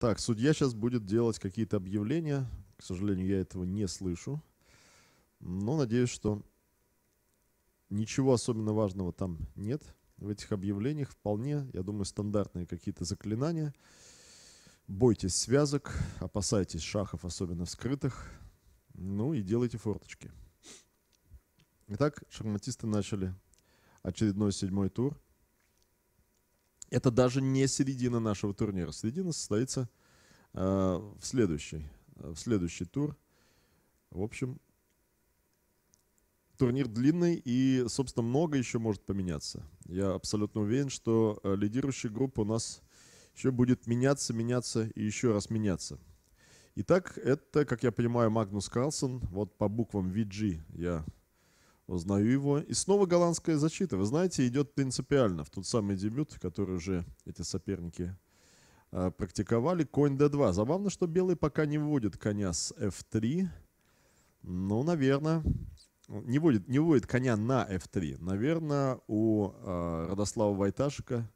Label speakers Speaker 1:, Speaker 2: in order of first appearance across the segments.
Speaker 1: Так, судья сейчас будет делать какие-то объявления. К сожалению, я этого не слышу. Но надеюсь, что ничего особенно важного там нет. В этих объявлениях вполне, я думаю, стандартные какие-то заклинания. Бойтесь связок, опасайтесь шахов, особенно скрытых. Ну и делайте форточки. Итак, шахматисты начали очередной седьмой тур – это даже не середина нашего турнира. Середина состоится э, в, следующий, э, в следующий тур. В общем, турнир длинный и, собственно, много еще может поменяться. Я абсолютно уверен, что э, лидирующая группа у нас еще будет меняться, меняться и еще раз меняться. Итак, это, как я понимаю, Магнус Карлсон. Вот по буквам VG я Узнаю его. И снова голландская защита. Вы знаете, идет принципиально в тот самый дебют, который уже эти соперники э, практиковали. Конь d2. Забавно, что белый пока не вводит коня с f3. Ну, наверное, не вводит, не вводит коня на f3. Наверное, у э, Радослава Вайташика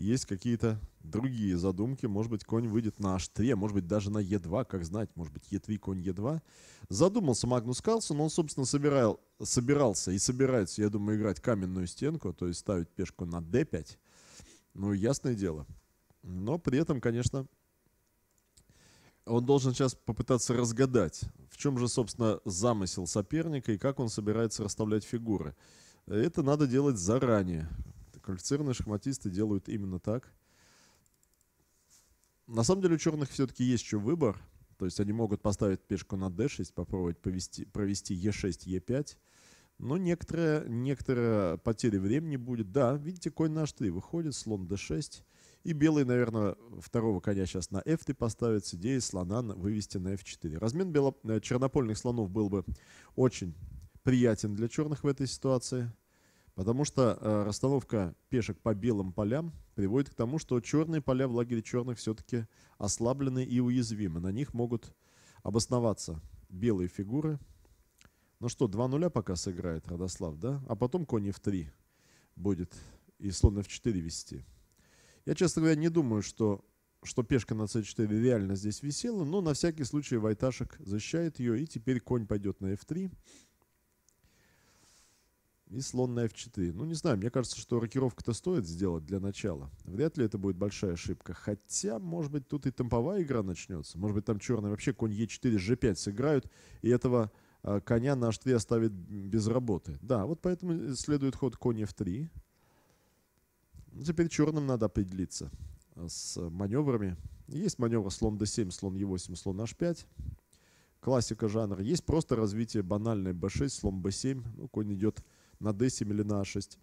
Speaker 1: есть какие-то другие задумки. Может быть, конь выйдет на H3, а может быть, даже на E2, как знать. Может быть, E3, конь E2. Задумался Магнус Карлсон. Он, собственно, собирал, собирался и собирается, я думаю, играть каменную стенку, то есть ставить пешку на D5. Ну, ясное дело. Но при этом, конечно, он должен сейчас попытаться разгадать, в чем же, собственно, замысел соперника и как он собирается расставлять фигуры. Это надо делать заранее. Квалифицированные шахматисты делают именно так. На самом деле у черных все-таки есть еще выбор. То есть они могут поставить пешку на d6, попробовать повести, провести e6, e5. Но некоторая, некоторая потеря времени будет. Да, видите, конь на h3 выходит, слон d6. И белый, наверное, второго коня сейчас на f 3 поставит с идеей слона вывести на f4. Размен бело э, чернопольных слонов был бы очень приятен для черных в этой ситуации. Потому что э, расстановка пешек по белым полям приводит к тому, что черные поля в лагере черных все-таки ослаблены и уязвимы. На них могут обосноваться белые фигуры. Ну что, 2-0 пока сыграет Радослав, да? А потом конь в 3 будет и слон f4 вести. Я, честно говоря, не думаю, что, что пешка на c4 реально здесь висела, но на всякий случай Вайташек защищает ее, и теперь конь пойдет на f3 и слон на f4. Ну, не знаю, мне кажется, что рокировка-то стоит сделать для начала. Вряд ли это будет большая ошибка. Хотя, может быть, тут и темповая игра начнется. Может быть, там черные вообще конь e4, g5 сыграют, и этого э, коня на h3 оставит без работы. Да, вот поэтому следует ход конь f3. Теперь черным надо определиться а, с маневрами. Есть маневр слон d7, слон e8, слон h5 классика жанра. Есть просто развитие банальной b6, слон b7. Ну, конь идет на d или на A6.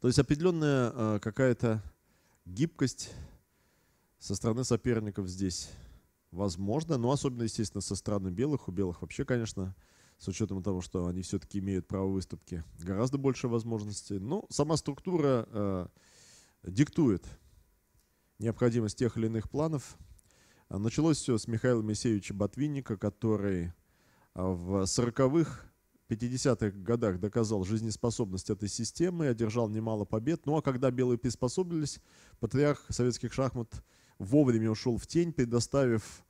Speaker 1: То есть определенная а, какая-то гибкость со стороны соперников здесь возможна, но ну, особенно, естественно, со стороны белых. У белых вообще, конечно, с учетом того, что они все-таки имеют право выступки, гораздо больше возможностей. Но ну, сама структура а, диктует необходимость тех или иных планов. А, началось все с Михаила Моисеевича Ботвинника, который в 40-х 50-х годах доказал жизнеспособность этой системы, одержал немало побед. Ну а когда белые приспособились, патриарх советских шахмат вовремя ушел в тень, предоставив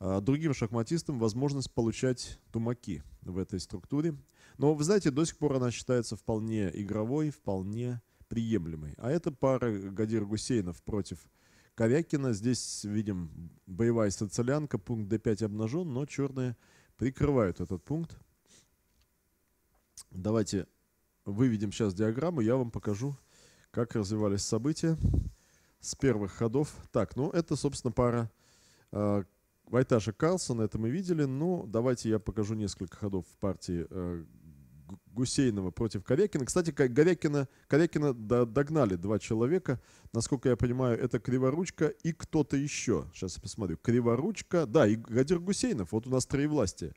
Speaker 1: э, другим шахматистам возможность получать тумаки в этой структуре. Но, вы знаете, до сих пор она считается вполне игровой, вполне приемлемой. А это пара Гадир-Гусейнов против Корякина. Здесь видим боевая социалянка, пункт d5 обнажен, но черные прикрывают этот пункт. Давайте выведем сейчас диаграмму, я вам покажу, как развивались события с первых ходов. Так, ну это, собственно, пара э, Вайташа Карлсона, это мы видели. Ну, давайте я покажу несколько ходов в партии э, Гусейнова против Корякина. Кстати, Корякина, Корякина догнали два человека. Насколько я понимаю, это Криворучка и кто-то еще. Сейчас я посмотрю. Криворучка, да, и Гадир Гусейнов. Вот у нас три власти.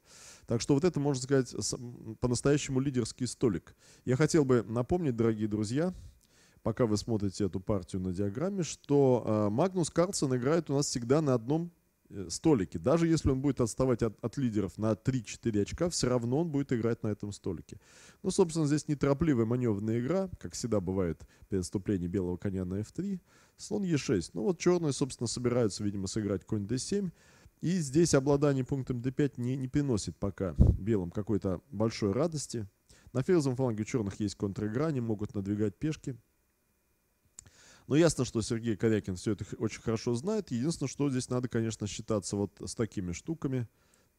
Speaker 1: Так что вот это, можно сказать, по-настоящему лидерский столик. Я хотел бы напомнить, дорогие друзья, пока вы смотрите эту партию на диаграмме, что а, Магнус Карлсон играет у нас всегда на одном Э, столике. Даже если он будет отставать от, от лидеров на 3-4 очка, все равно он будет играть на этом столике. Ну, собственно, здесь неторопливая маневренная игра, как всегда бывает при отступлении белого коня на f3. Слон e6. Ну вот черные, собственно, собираются, видимо, сыграть конь d7. И здесь обладание пунктом d5 не, не приносит пока белым какой-то большой радости. На ферзовом фланге черных есть контр-игра, они могут надвигать пешки. Но ну, ясно, что Сергей Корякин все это очень хорошо знает. Единственное, что здесь надо, конечно, считаться вот с такими штуками.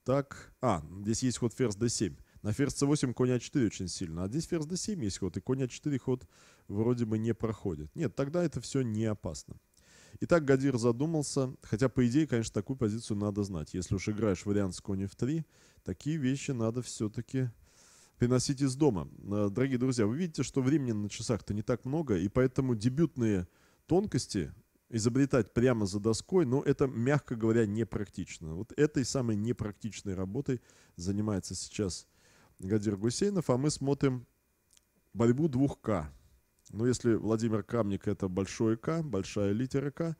Speaker 1: Так, а, здесь есть ход ферзь d7. На ферзь c8 конь а4 очень сильно, а здесь ферзь d7 есть ход, и конь а4 ход вроде бы не проходит. Нет, тогда это все не опасно. Итак, Гадир задумался, хотя, по идее, конечно, такую позицию надо знать. Если уж играешь вариант с конем f 3, такие вещи надо все-таки приносить из дома. Э, дорогие друзья, вы видите, что времени на часах-то не так много, и поэтому дебютные тонкости изобретать прямо за доской, но ну, это, мягко говоря, непрактично. Вот этой самой непрактичной работой занимается сейчас Гадир Гусейнов, а мы смотрим борьбу двух К. Ну, если Владимир Камник – это большой К, большая литера К,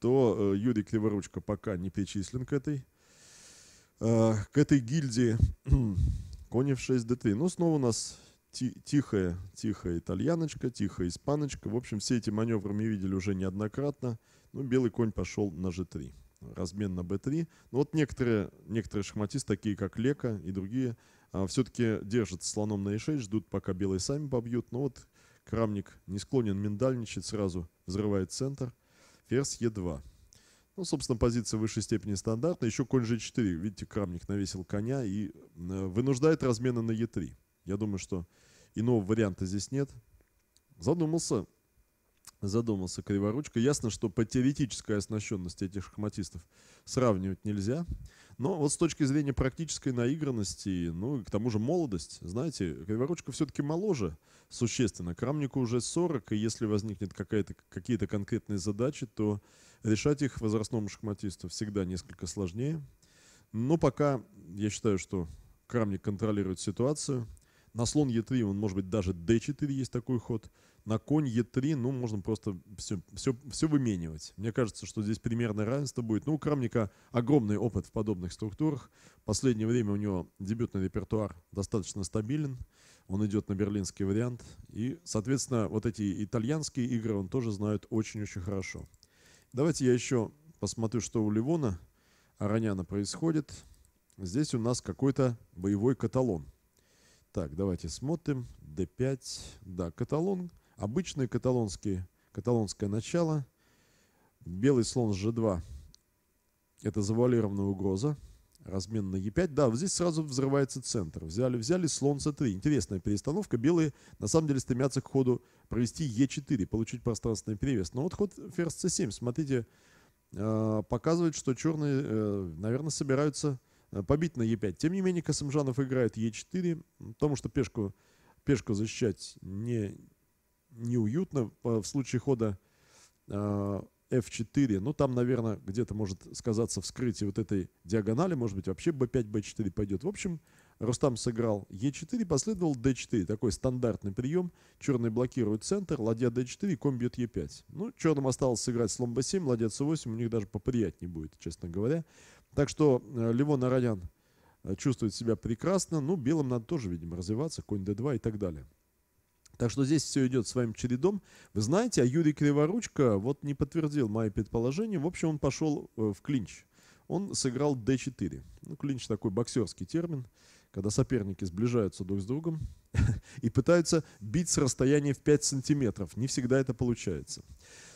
Speaker 1: то э, Юрий Криворучка пока не причислен к этой, э, к этой гильдии. Конев 6DT. Ну, снова у нас тихая, тихая итальяночка, тихая испаночка. В общем, все эти маневры мы видели уже неоднократно. Ну, белый конь пошел на G3. Размен на B3. Ну вот некоторые, некоторые шахматисты, такие как Лека и другие, а, все-таки держат слоном на E6, ждут, пока белые сами побьют. Но ну, вот Крамник не склонен миндальничать, сразу взрывает центр. Ферзь Е2. Ну, собственно, позиция в высшей степени стандартная. Еще конь g4. Видите, Крамник навесил коня и э, вынуждает размены на e3. Я думаю, что иного варианта здесь нет. Задумался. Задумался криворучка. Ясно, что по теоретической оснащенности этих шахматистов сравнивать нельзя. Но вот с точки зрения практической наигранности, ну и к тому же молодость, знаете, Криворучка все-таки моложе существенно. Крамнику уже 40, и если возникнет какие-то конкретные задачи, то Решать их возрастному шахматисту всегда несколько сложнее. Но пока я считаю, что Крамник контролирует ситуацию. На слон Е3 он может быть даже d4 есть такой ход. На конь Е3, ну, можно просто все, все, все выменивать. Мне кажется, что здесь примерное равенство будет. Ну, у Крамника огромный опыт в подобных структурах. В последнее время у него дебютный репертуар достаточно стабилен. Он идет на берлинский вариант. И, соответственно, вот эти итальянские игры он тоже знает очень-очень хорошо. Давайте я еще посмотрю, что у Ливона Араняна происходит. Здесь у нас какой-то боевой каталон. Так, давайте смотрим. D5. Да, каталон. Обычный каталонский, каталонское начало. Белый слон G2. Это завуалированная угроза размен на Е5. Да, вот здесь сразу взрывается центр. Взяли, взяли слон С3. Интересная перестановка. Белые на самом деле стремятся к ходу провести Е4, получить пространственный перевес. Но вот ход ферзь С7, смотрите, э, показывает, что черные, э, наверное, собираются э, побить на Е5. Тем не менее, Касымжанов играет Е4, потому что пешку, пешку защищать не, неуютно. В случае хода F4, ну там, наверное, где-то может сказаться вскрытие вот этой диагонали, может быть, вообще B5, B4 пойдет. В общем, Рустам сыграл e 4 последовал d4. Такой стандартный прием. Черные блокируют центр, ладья d4, конь бьет e5. Ну, черным осталось сыграть слон b7, ладья c8. У них даже поприятнее будет, честно говоря. Так что э, Левон Аранян э, чувствует себя прекрасно. Ну, белым надо тоже, видимо, развиваться. Конь d2 и так далее. Так что здесь все идет своим чередом. Вы знаете, а Юрий Криворучка вот не подтвердил мои предположения. В общем, он пошел э, в клинч. Он сыграл D4. Ну, клинч такой боксерский термин, когда соперники сближаются друг с другом и пытаются бить с расстояния в 5 сантиметров. Не всегда это получается.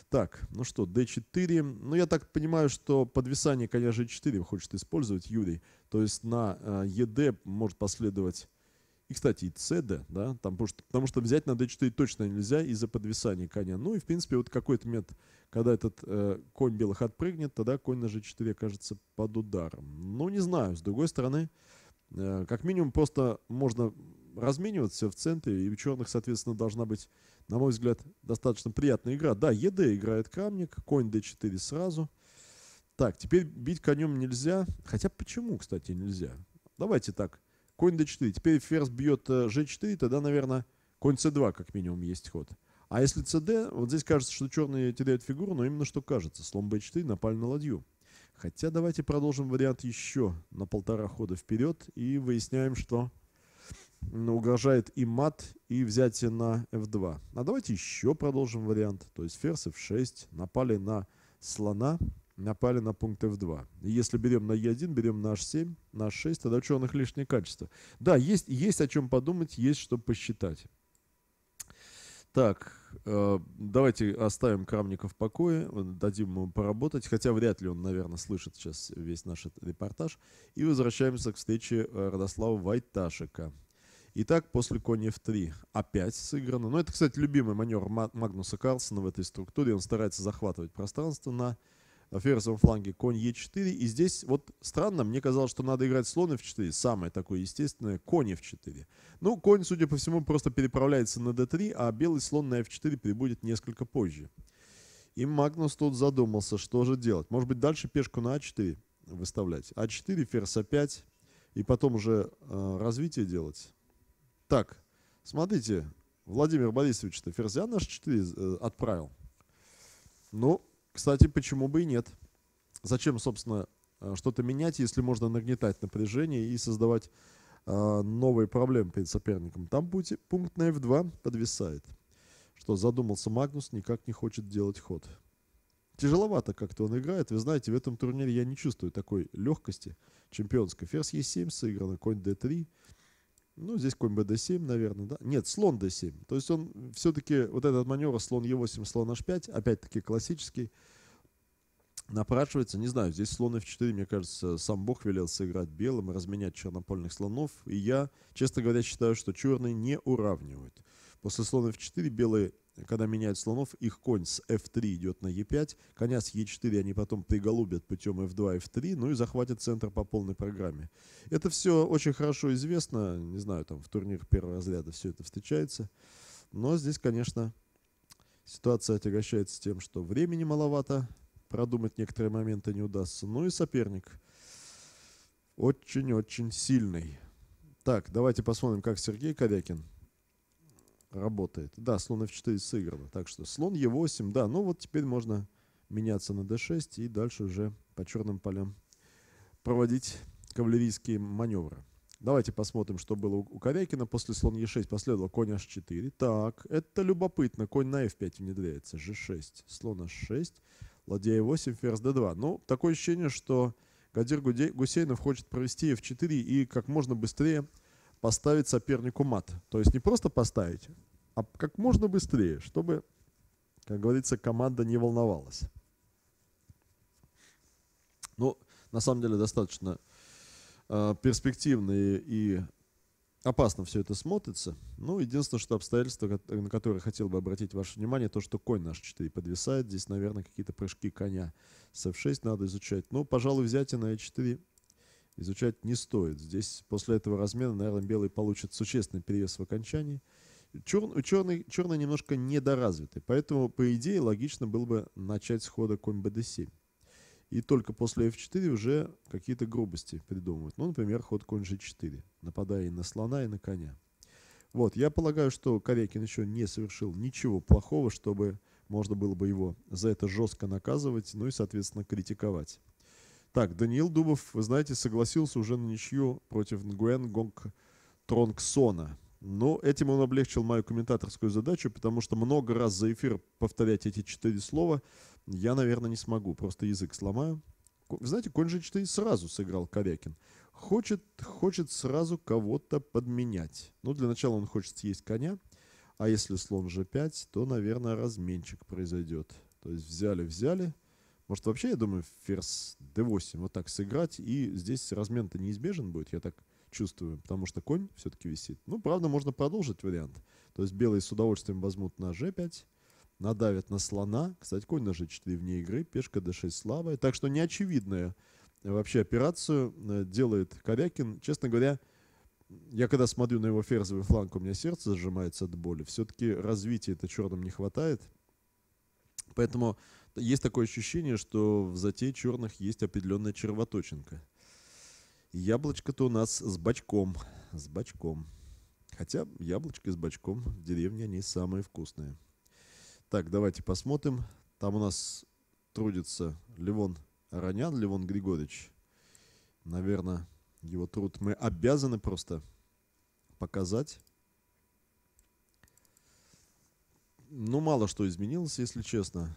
Speaker 1: Так, ну что, d4. Ну, я так понимаю, что подвисание, коня g4 хочет использовать Юрий. То есть на э, может последовать и, кстати, и цеда, да, там, потому, что, потому что взять на d4 точно нельзя из-за подвисания коня. Ну и, в принципе, вот какой-то метод, когда этот э, конь белых отпрыгнет, тогда конь на g4 кажется под ударом. Ну, не знаю, с другой стороны, э, как минимум просто можно размениваться в центре, и у черных, соответственно, должна быть, на мой взгляд, достаточно приятная игра. Да, ед играет камник, конь d4 сразу. Так, теперь бить конем нельзя. Хотя почему, кстати, нельзя? Давайте так. Конь d4. Теперь ферзь бьет э, g4, тогда, наверное, конь c2 как минимум есть ход. А если cd, вот здесь кажется, что черные теряют фигуру, но именно что кажется. Слон b4 напали на ладью. Хотя давайте продолжим вариант еще на полтора хода вперед и выясняем, что угрожает и мат, и взятие на f2. А давайте еще продолжим вариант. То есть ферзь f6, напали на слона, напали на пункт F2. И если берем на E1, берем на H7, на H6, тогда у черных лишнее качество. Да, есть, есть о чем подумать, есть что посчитать. Так, э, давайте оставим Крамника в покое, дадим ему поработать, хотя вряд ли он, наверное, слышит сейчас весь наш репортаж. И возвращаемся к встрече э, Родослава Вайташика. Итак, после конь f3 опять сыграно. Но ну, это, кстати, любимый маневр Магнуса Карлсона в этой структуре. Он старается захватывать пространство на на ферзовом фланге конь Е4. И здесь вот странно, мне казалось, что надо играть слон F4, самое такое естественное, конь F4. Ну, конь, судя по всему, просто переправляется на D3, а белый слон на F4 прибудет несколько позже. И Магнус тут задумался, что же делать. Может быть, дальше пешку на А4 выставлять. А4, ферзь А5, и потом уже э, развитие делать. Так, смотрите, Владимир Борисович-то ферзя на наш 4 э, отправил. Ну, кстати, почему бы и нет? Зачем, собственно, э, что-то менять, если можно нагнетать напряжение и создавать э, новые проблемы перед соперником? Там пути, пункт на F2 подвисает. Что задумался Магнус, никак не хочет делать ход. Тяжеловато как-то он играет. Вы знаете, в этом турнире я не чувствую такой легкости чемпионской. Ферзь Е7 сыграно, конь d3. Ну, здесь конь b d7, наверное, да? Нет, слон d7. То есть он все-таки, вот этот маневр слон e8, слон h5, опять-таки классический, напрашивается. Не знаю, здесь слон f4, мне кажется, сам Бог велел сыграть белым, разменять чернопольных слонов. И я, честно говоря, считаю, что черные не уравнивают. После слона f4 белые когда меняют слонов, их конь с f3 идет на e5, коня с e4 они потом приголубят путем f2, f3, ну и захватят центр по полной программе. Это все очень хорошо известно, не знаю, там в турнирах первого разряда все это встречается, но здесь, конечно, ситуация отягощается тем, что времени маловато, продумать некоторые моменты не удастся, ну и соперник очень-очень сильный. Так, давайте посмотрим, как Сергей Корякин работает. Да, слон f4 сыграно. Так что слон e8, да. Ну вот теперь можно меняться на d6 и дальше уже по черным полям проводить кавалерийские маневры. Давайте посмотрим, что было у Корякина. После слон e6 последовал конь h4. Так, это любопытно. Конь на f5 внедряется. g6, слон h6, ладья e8, ферзь d2. Ну, такое ощущение, что Кадир Гусейнов хочет провести f4 и как можно быстрее поставить сопернику мат. То есть не просто поставить, а как можно быстрее, чтобы, как говорится, команда не волновалась. Ну, на самом деле достаточно э, перспективно и, и опасно все это смотрится. Ну, единственное, что обстоятельство, на которое хотел бы обратить ваше внимание, то, что конь наш 4 подвисает. Здесь, наверное, какие-то прыжки коня с f6 надо изучать. Но, ну, пожалуй, взятие на e4 изучать не стоит. Здесь после этого размена, наверное, белый получит существенный перевес в окончании. Черный, черный, черный немножко недоразвитый, поэтому, по идее, логично было бы начать с хода конь bd7. И только после f4 уже какие-то грубости придумывают. Ну, например, ход конь g4, нападая и на слона, и на коня. Вот, я полагаю, что Корякин еще не совершил ничего плохого, чтобы можно было бы его за это жестко наказывать, ну и, соответственно, критиковать. Так, Даниил Дубов, вы знаете, согласился уже на ничью против Нгуэн Гонг Тронгсона. Но этим он облегчил мою комментаторскую задачу, потому что много раз за эфир повторять эти четыре слова я, наверное, не смогу. Просто язык сломаю. Вы знаете, конь же 4 сразу сыграл Корякин. Хочет, хочет сразу кого-то подменять. Ну, для начала он хочет съесть коня. А если слон g5, то, наверное, разменчик произойдет. То есть взяли-взяли, может, вообще, я думаю, ферзь d8 вот так сыграть, и здесь размен-то неизбежен будет, я так чувствую, потому что конь все-таки висит. Ну, правда, можно продолжить вариант. То есть белые с удовольствием возьмут на g5, надавят на слона. Кстати, конь на g4 вне игры, пешка d6 слабая. Так что неочевидная вообще операцию э, делает Корякин. Честно говоря, я когда смотрю на его ферзовый фланг, у меня сердце сжимается от боли. Все-таки развития это черным не хватает. Поэтому есть такое ощущение, что в затее черных есть определенная червоточинка. Яблочко-то у нас с бачком. С бачком. Хотя яблочко с бачком в деревне они самые вкусные. Так, давайте посмотрим. Там у нас трудится Левон Аронян, Левон Григорьевич. Наверное, его труд мы обязаны просто показать. Ну, мало что изменилось, если честно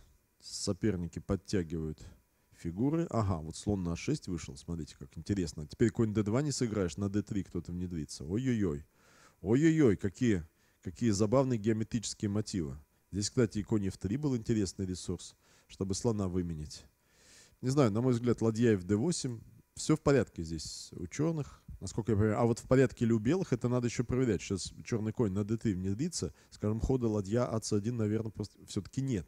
Speaker 1: соперники подтягивают фигуры. Ага, вот слон на 6 вышел, смотрите, как интересно. Теперь конь d2 не сыграешь, на d3 кто-то внедрится. Ой-ой-ой. Ой-ой-ой, какие, какие забавные геометрические мотивы. Здесь, кстати, и конь f3 был интересный ресурс, чтобы слона выменить. Не знаю, на мой взгляд, ладья fd8. Все в порядке здесь у черных. Насколько я понимаю. А вот в порядке ли у белых, это надо еще проверять. Сейчас черный конь на d3 внедрится. Скажем, хода ладья ac1, а наверное, просто все-таки нет.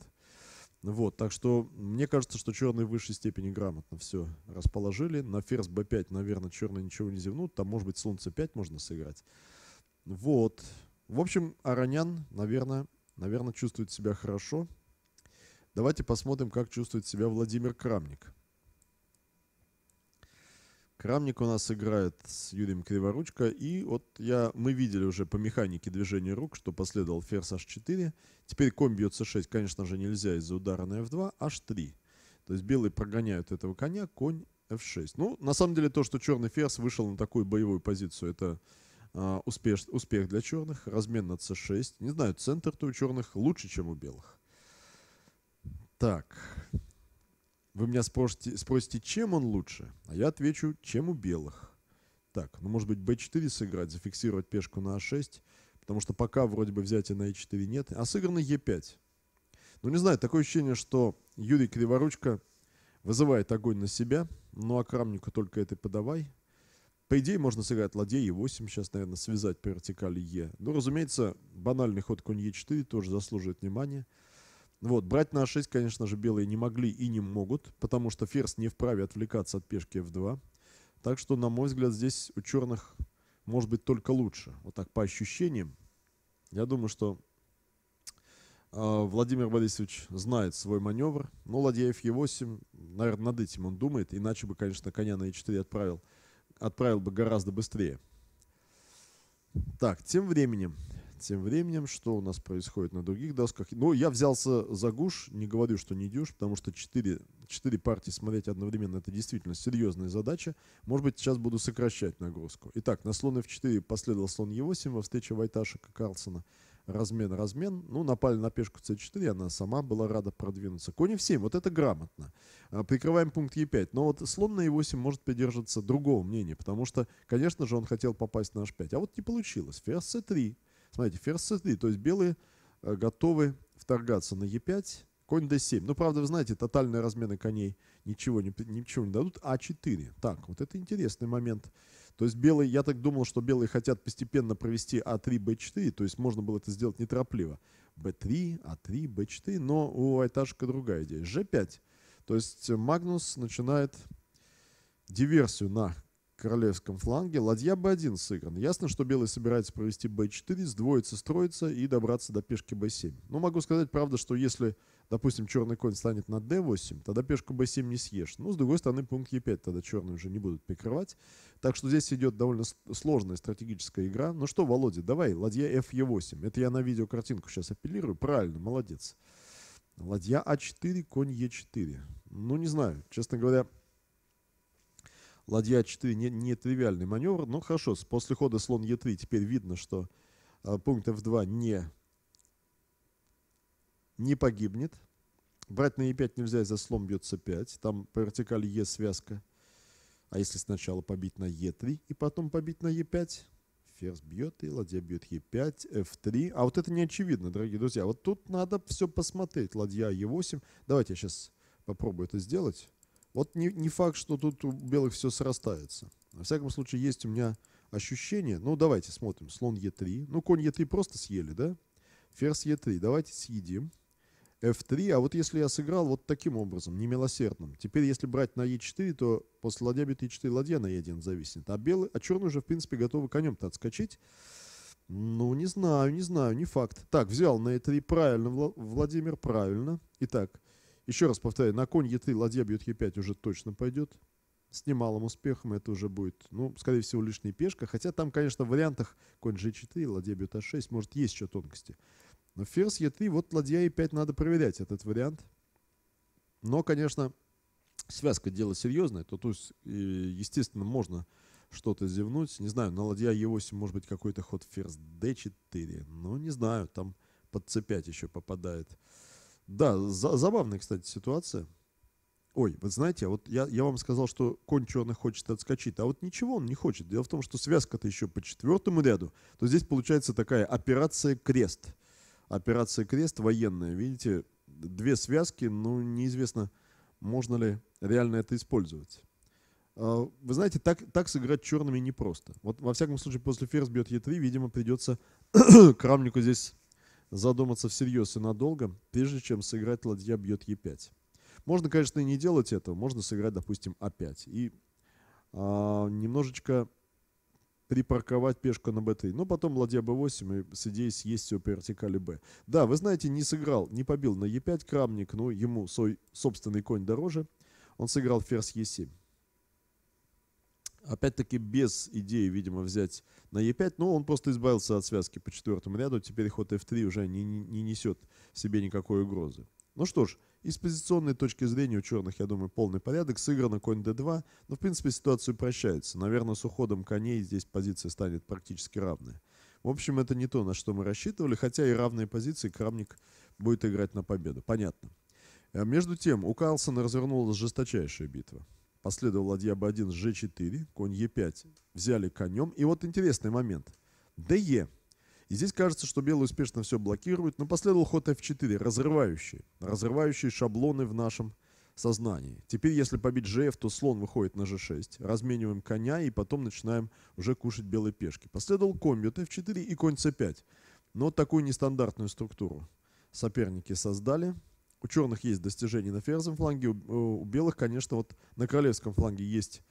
Speaker 1: Вот, так что мне кажется, что черные в высшей степени грамотно все расположили. На ферзь b5, наверное, черные ничего не зевнут. Там, может быть, солнце 5 можно сыграть. Вот. В общем, Аронян, наверное, наверное, чувствует себя хорошо. Давайте посмотрим, как чувствует себя Владимир Крамник. Крамник у нас играет с Юрием Криворучко. И вот я, мы видели уже по механике движения рук, что последовал ферзь h4. Теперь конь бьет c6, конечно же, нельзя из-за удара на f2, h3. То есть белые прогоняют этого коня, конь f6. Ну, на самом деле, то, что черный ферзь вышел на такую боевую позицию, это э, успеш, успех для черных. Размен на c6. Не знаю, центр-то у черных лучше, чем у белых. Так, вы меня спросите, спросите, чем он лучше, а я отвечу, чем у белых. Так, ну может быть b4 сыграть, зафиксировать пешку на a6, а потому что пока вроде бы взятия на e4 нет, а сыграно e5. Ну не знаю, такое ощущение, что Юрий Криворучка вызывает огонь на себя, ну а Крамнику только этой подавай. По идее, можно сыграть ладья e8, сейчас, наверное, связать по вертикали e. Но, ну, разумеется, банальный ход конь e4 тоже заслуживает внимания. Вот, брать на А6, конечно же, белые не могли и не могут, потому что ферзь не вправе отвлекаться от пешки F2. Так что, на мой взгляд, здесь у черных может быть только лучше. Вот так по ощущениям. Я думаю, что э, Владимир Борисович знает свой маневр. Но ладья F8, наверное, над этим он думает. Иначе бы, конечно, коня на E4 отправил, отправил бы гораздо быстрее. Так, тем временем тем временем, что у нас происходит на других досках. Ну, я взялся за гуш, не говорю, что не дюш, потому что 4, 4 партии смотреть одновременно – это действительно серьезная задача. Может быть, сейчас буду сокращать нагрузку. Итак, на слон f4 последовал слон e8 во встрече Вайташек и Карлсона. Размен, размен. Ну, напали на пешку c4, она сама была рада продвинуться. Конь f7, вот это грамотно. А, прикрываем пункт e5. Но вот слон на e8 может придерживаться другого мнения, потому что, конечно же, он хотел попасть на h5, а вот не получилось. Ферзь c3. Смотрите, ферзь то есть белые э, готовы вторгаться на Е5, конь d7. Ну, правда, вы знаете, тотальные размены коней ничего не, ничего не дадут. А4. Так, вот это интересный момент. То есть белые, я так думал, что белые хотят постепенно провести А3, Б4, то есть можно было это сделать неторопливо. Б3, А3, Б4, но у Айташка другая идея. Ж5. То есть Магнус начинает диверсию на королевском фланге, ладья b1 сыгран. Ясно, что белые собираются провести b4, сдвоиться, строиться и добраться до пешки b7. Но ну, могу сказать, правда, что если, допустим, черный конь станет на d8, тогда пешку b7 не съешь. Ну, с другой стороны, пункт e5 тогда черные уже не будут прикрывать. Так что здесь идет довольно сложная стратегическая игра. Ну что, Володя, давай, ладья f 8 Это я на видео картинку сейчас апеллирую. Правильно, молодец. Ладья а4, конь e4. Ну, не знаю, честно говоря, Ладья 4 не, не тривиальный маневр. Ну хорошо, после хода слон Е3 теперь видно, что э, пункт F2 не, не погибнет. Брать на Е5 нельзя, за слон бьется С5. Там по вертикали Е связка. А если сначала побить на Е3 и потом побить на Е5? Ферзь бьет, и ладья бьет Е5, F3. А вот это не очевидно, дорогие друзья. Вот тут надо все посмотреть. Ладья Е8. Давайте я сейчас попробую это сделать. Вот не, не факт, что тут у белых все срастается. Во всяком случае, есть у меня ощущение. Ну, давайте смотрим. Слон Е3. Ну, конь Е3 просто съели, да? Ферзь Е3. Давайте съедим. F3. А вот если я сыграл вот таким образом, немилосердным. Теперь, если брать на Е4, то после ладья бит Е4 ладья на Е1 зависнет. А белый, а черный уже, в принципе, готовы конем-то отскочить. Ну, не знаю, не знаю, не факт. Так, взял на е 3 правильно, Владимир, правильно. Итак, еще раз повторяю, на конь Е3, ладья бьет Е5 уже точно пойдет. С немалым успехом это уже будет, ну, скорее всего, лишняя пешка. Хотя там, конечно, в вариантах конь G4, ладья бьет H6, а может, есть еще тонкости. Но ферзь Е3, вот ладья Е5 надо проверять, этот вариант. Но, конечно, связка дело серьезное, то, то есть, естественно, можно что-то зевнуть. Не знаю, на ладья Е8 может быть какой-то ход ферзь D4. но не знаю, там под c5 еще попадает. Да, за, забавная, кстати, ситуация. Ой, вы знаете, а вот я, я вам сказал, что конь черных хочет отскочить, а вот ничего он не хочет. Дело в том, что связка-то еще по четвертому ряду, то здесь получается такая операция «Крест». Операция «Крест» военная, видите, две связки, ну, неизвестно, можно ли реально это использовать. А, вы знаете, так, так сыграть черными непросто. Вот, во всяком случае, после ферзь бьет Е3, видимо, придется Крамнику здесь задуматься всерьез и надолго, прежде чем сыграть ладья бьет Е5. Можно, конечно, и не делать этого, можно сыграть, допустим, А5 и а, немножечко припарковать пешку на b3. Но потом ладья б 8 и с идеей съесть ее по вертикали б. Да, вы знаете, не сыграл, не побил на е 5 крамник, но ему свой собственный конь дороже. Он сыграл ферзь е 7 опять-таки без идеи, видимо, взять на Е5, но он просто избавился от связки по четвертому ряду, а теперь ход F3 уже не, не несет в себе никакой угрозы. Ну что ж, и с позиционной точки зрения у черных, я думаю, полный порядок. Сыграно конь d2, но, в принципе, ситуация упрощается. Наверное, с уходом коней здесь позиция станет практически равная. В общем, это не то, на что мы рассчитывали, хотя и равные позиции Крамник будет играть на победу. Понятно. Э, между тем, у Карлсона развернулась жесточайшая битва. Последовал ладья b1, g4, конь e5. Взяли конем. И вот интересный момент. d И здесь кажется, что белые успешно все блокируют, но последовал ход f4, разрывающий. разрывающий шаблоны в нашем сознании. Теперь, если побить gf, то слон выходит на g6. Размениваем коня и потом начинаем уже кушать белые пешки. Последовал конь бьет f4 и конь c5. Но такую нестандартную структуру соперники создали у черных есть достижения на ферзовом фланге, у, э, у белых, конечно, вот на королевском фланге есть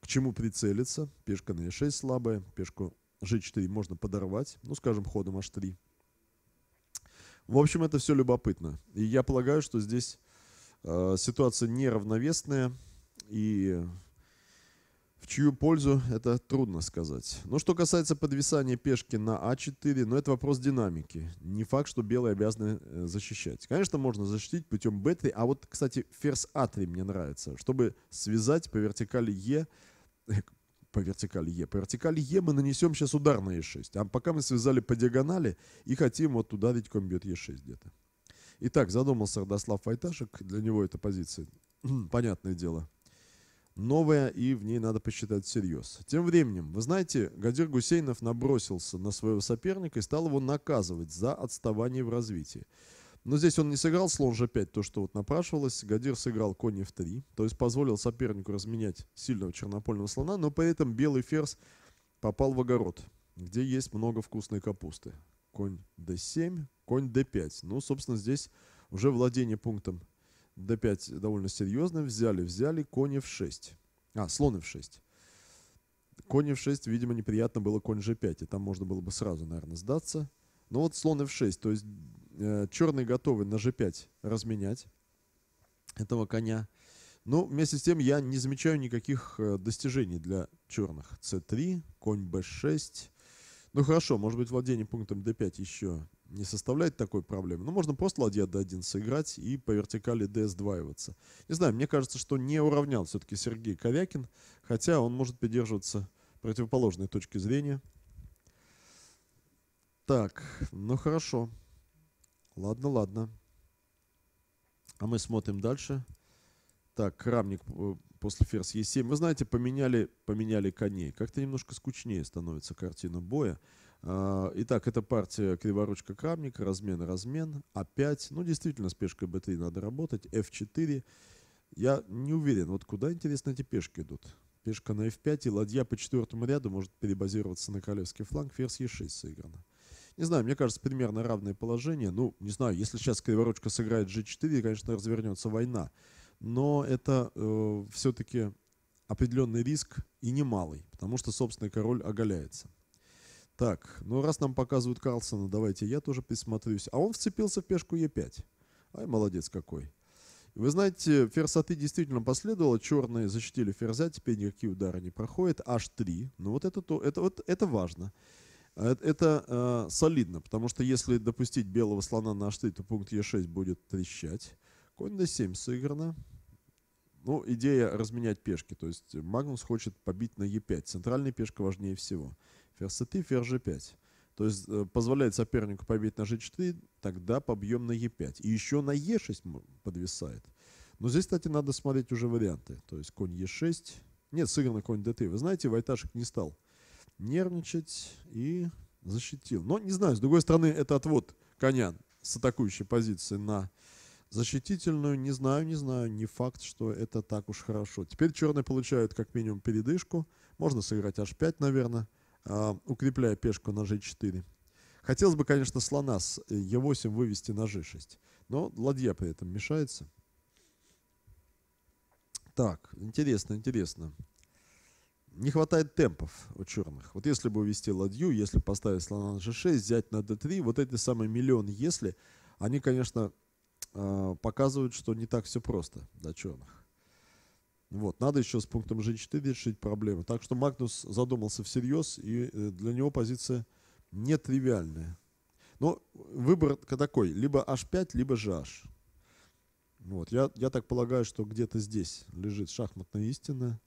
Speaker 1: к чему прицелиться. Пешка на e6 слабая, пешку g4 можно подорвать, ну, скажем, ходом h3. В общем, это все любопытно. И я полагаю, что здесь э, ситуация неравновесная, и чью пользу, это трудно сказать. Но что касается подвисания пешки на А4, но ну, это вопрос динамики. Не факт, что белые обязаны э, защищать. Конечно, можно защитить путем Б3, а вот, кстати, ферзь А3 мне нравится. Чтобы связать по вертикали Е, э, по вертикали Е. По вертикали Е мы нанесем сейчас удар на Е6. А пока мы связали по диагонали и хотим вот ударить конь бьет Е6 где-то. Итак, задумался Родослав Файташек. Для него эта позиция, понятное дело, новая, и в ней надо посчитать всерьез. Тем временем, вы знаете, Гадир Гусейнов набросился на своего соперника и стал его наказывать за отставание в развитии. Но здесь он не сыграл слон g5, то, что вот напрашивалось. Гадир сыграл конь f3, то есть позволил сопернику разменять сильного чернопольного слона, но при этом белый ферзь попал в огород, где есть много вкусной капусты. Конь d7, конь d5. Ну, собственно, здесь уже владение пунктом d5 довольно серьезно. Взяли, взяли, конь f6. А, слон f6. Конь f6, видимо, неприятно было конь g5, и там можно было бы сразу, наверное, сдаться. Но вот слон f6, то есть э, черные готовы на g5 разменять этого коня. Но ну, вместе с тем я не замечаю никаких э, достижений для черных. c3, конь b6. Ну хорошо, может быть, владение пунктом d5 еще не составляет такой проблемы. Но ну, можно просто ладья d1 сыграть и по вертикали d сдваиваться. Не знаю, мне кажется, что не уравнял все-таки Сергей Ковякин, хотя он может придерживаться противоположной точки зрения. Так, ну хорошо. Ладно, ладно. А мы смотрим дальше. Так, Крамник э, после ферзь e 7 Вы знаете, поменяли, поменяли коней. Как-то немножко скучнее становится картина боя. А, итак, это партия криворучка крамник, размен, размен, А5. Ну, действительно, с пешкой b3 надо работать, f4. Я не уверен, вот куда, интересно, эти пешки идут? Пешка на f5, и ладья по четвертому ряду может перебазироваться на королевский фланг, ферзь e6 сыграно. Не знаю, мне кажется, примерно равное положение. Ну, не знаю, если сейчас криворучка сыграет g4, конечно, развернется война. Но это э, все-таки определенный риск и немалый, потому что собственный король оголяется. Так, ну раз нам показывают Карлсона, давайте я тоже присмотрюсь. А он вцепился в пешку Е5. Ай, молодец какой. Вы знаете, ферзь а действительно последовало. Черные защитили ферзя, теперь никакие удары не проходят. H3. Ну вот это, то, это, вот, это важно. Это, это э, солидно, потому что если допустить белого слона на H3, то пункт Е6 будет трещать. Конь D7 сыграно. Ну, идея разменять пешки. То есть Магнус хочет побить на Е5. Центральная пешка важнее всего ферзь c3, ферзь g5. То есть э, позволяет сопернику побить на g4, тогда побьем на e5. И еще на e6 подвисает. Но здесь, кстати, надо смотреть уже варианты. То есть конь e6. Нет, сыграно конь d3. Вы знаете, Вайташек не стал нервничать и защитил. Но не знаю, с другой стороны, это отвод коня с атакующей позиции на защитительную. Не знаю, не знаю. Не факт, что это так уж хорошо. Теперь черные получают как минимум передышку. Можно сыграть h5, наверное. А, укрепляя пешку на g4. Хотелось бы, конечно, слона с e8 вывести на g6. Но ладья при этом мешается. Так, интересно, интересно. Не хватает темпов у черных. Вот если бы увести ладью, если поставить слона на g6, взять на d3, вот эти самые миллион «если», они, конечно, а, показывают, что не так все просто для черных. Вот, надо еще с пунктом G4 решить проблему. Так что Магнус задумался всерьез, и э, для него позиция нетривиальная. Но выбор такой, либо H5, либо GH. Вот, я, я так полагаю, что где-то здесь лежит шахматная истина.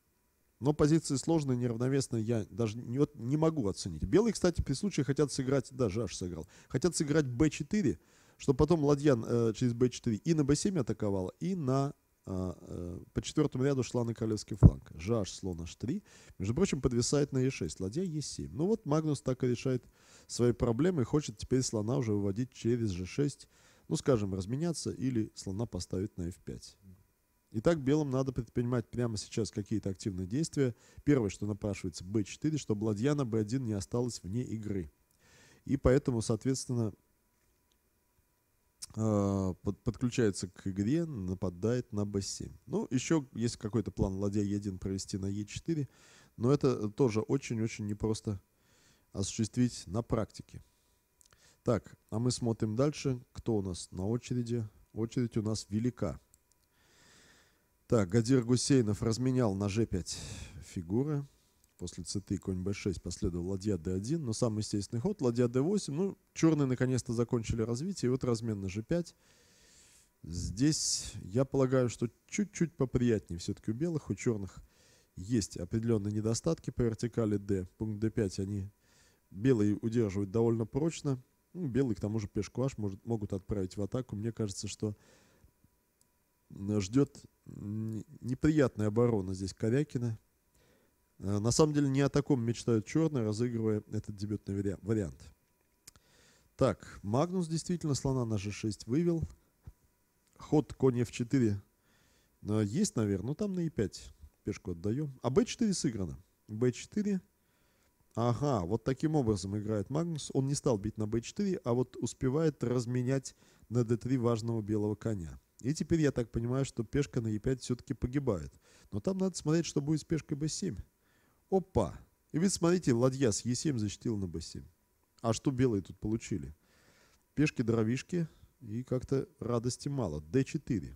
Speaker 1: Но позиции сложные, неравновесные, я даже не, вот, не могу оценить. Белые, кстати, при случае хотят сыграть, да, GH сыграл, хотят сыграть B4, чтобы потом ладья э, через B4 и на B7 атаковала, и на а, э, по четвертому ряду шла на королевский фланг. Жаш, слон h3. Между прочим, подвисает на e6. Ладья e7. Ну вот Магнус так и решает свои проблемы и хочет теперь слона уже выводить через g6. Ну, скажем, разменяться или слона поставить на f5. Итак, белым надо предпринимать прямо сейчас какие-то активные действия. Первое, что напрашивается, b4, чтобы ладья на b1 не осталась вне игры. И поэтому, соответственно, а, под, подключается к игре, нападает на b7. Ну, еще есть какой-то план ладья e1 провести на e4, но это тоже очень-очень непросто осуществить на практике. Так, а мы смотрим дальше, кто у нас на очереди. Очередь у нас велика. Так, Гадир Гусейнов разменял на g5 фигуры. После c конь b6 последовал ладья d1, но самый естественный ход ладья d8. Ну, черные наконец-то закончили развитие, и вот размен на g5. Здесь, я полагаю, что чуть-чуть поприятнее все-таки у белых, у черных есть определенные недостатки по вертикали d. Пункт d5 они белые удерживают довольно прочно. Ну, белые, к тому же, пешку аж может, могут отправить в атаку. Мне кажется, что ждет неприятная оборона здесь Корякина. Э, на самом деле не о таком мечтают черные, разыгрывая этот дебютный вариант. Так, Магнус действительно слона на g6 вывел. Ход конь f4 э, есть, наверное, но там на e5 пешку отдаем. А b4 сыграно. b4. Ага, вот таким образом играет Магнус. Он не стал бить на b4, а вот успевает разменять на d3 важного белого коня. И теперь я так понимаю, что пешка на e5 все-таки погибает. Но там надо смотреть, что будет с пешкой b7. Опа! И ведь смотрите, ладья с Е7 защитил на Б7. А что белые тут получили? Пешки-дровишки и как-то радости мало. Д4.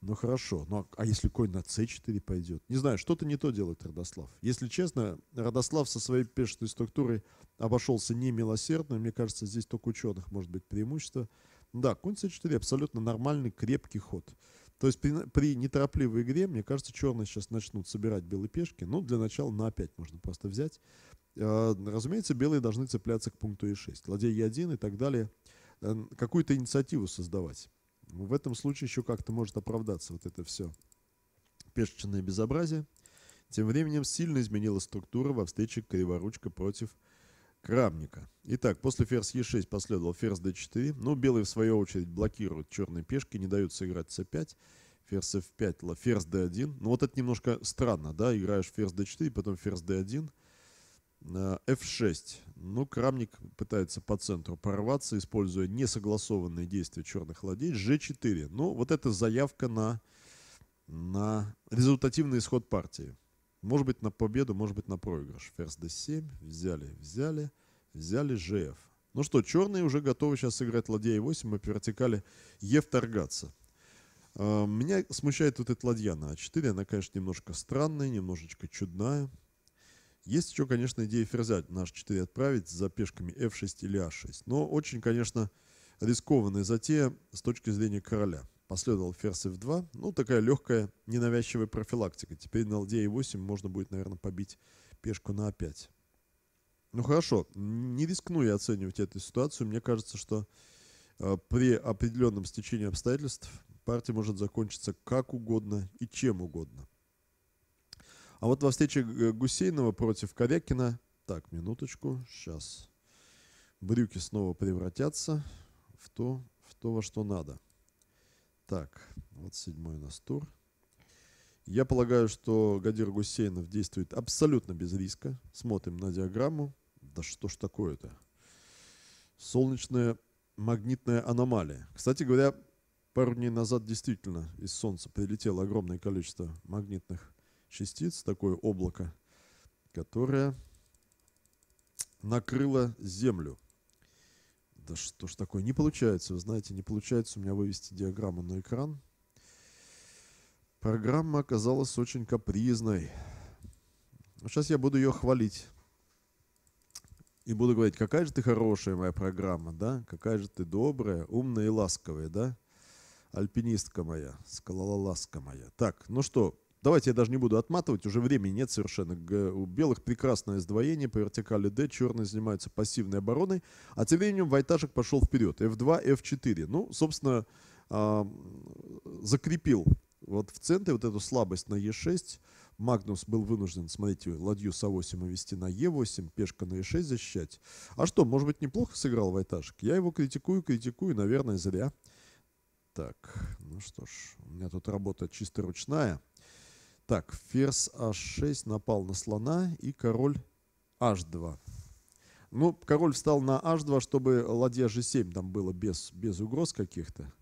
Speaker 1: Ну хорошо, ну а, а если конь на c4 пойдет? Не знаю, что-то не то делает Радослав. Если честно, Радослав со своей пешечной структурой обошелся немилосердно. Мне кажется, здесь только ученых может быть преимущество. Да, конь c4 абсолютно нормальный, крепкий ход. То есть при, при неторопливой игре, мне кажется, черные сейчас начнут собирать белые пешки. Ну, для начала на 5 можно просто взять. Э, разумеется, белые должны цепляться к пункту e6. Ладей e1 и так далее. Э, какую-то инициативу создавать. В этом случае еще как-то может оправдаться вот это все пешечное безобразие. Тем временем сильно изменилась структура во встрече Криворучка против Крамника. Итак, после ферзь е 6 последовал ферзь d4. Ну, белые, в свою очередь, блокируют черные пешки, не дают сыграть c5. Ферзь f5, ферзь d1. Ну, вот это немножко странно, да? Играешь ферзь d4, потом ферзь d1. f6. Э, ну, Крамник пытается по центру порваться, используя несогласованные действия черных ладей. g4. Ну, вот это заявка на, на результативный исход партии. Может быть, на победу, может быть, на проигрыш. Ферзь d7, взяли, взяли, взяли gf. Ну что, черные уже готовы сейчас сыграть ладья e8 мы по вертикали e вторгаться. А, меня смущает вот эта ладья на а4. Она, конечно, немножко странная, немножечко чудная. Есть еще, конечно, идея ферзя на h4 отправить за пешками f6 или a6. А Но очень, конечно, рискованная затея с точки зрения короля. Последовал ферзь f2. Ну, такая легкая, ненавязчивая профилактика. Теперь на ладья e8 можно будет, наверное, побить пешку на a5. Ну, хорошо. Не рискну я оценивать эту ситуацию. Мне кажется, что э, при определенном стечении обстоятельств партия может закончиться как угодно и чем угодно. А вот во встрече Гусейнова против Корякина... Так, минуточку, сейчас. Брюки снова превратятся в то, в то во что надо. Так, 27 у нас тур. Я полагаю, что Гадир Гусейнов действует абсолютно без риска. Смотрим на диаграмму. Да что ж такое-то? Солнечная магнитная аномалия. Кстати говоря, пару дней назад действительно из Солнца прилетело огромное количество магнитных частиц, такое облако, которое накрыло Землю да что ж такое, не получается, вы знаете, не получается у меня вывести диаграмму на экран. Программа оказалась очень капризной. Сейчас я буду ее хвалить. И буду говорить, какая же ты хорошая моя программа, да? Какая же ты добрая, умная и ласковая, да? Альпинистка моя, скалолазка моя. Так, ну что, Давайте я даже не буду отматывать, уже времени нет совершенно. У белых прекрасное сдвоение по вертикали D, черные занимаются пассивной обороной, а тем временем Вайташек пошел вперед. F2, F4. Ну, собственно, а, закрепил вот в центре вот эту слабость на e 6 Магнус был вынужден, смотрите, ладью с А8 вести на Е8, пешка на Е6 защищать. А что, может быть, неплохо сыграл Вайташек? Я его критикую, критикую, наверное, зря. Так, ну что ж, у меня тут работа чисто ручная. Так, ферзь h6 напал на слона и король h2. Ну, король встал на h2, чтобы ладья g7 там было без, без угроз каких-то.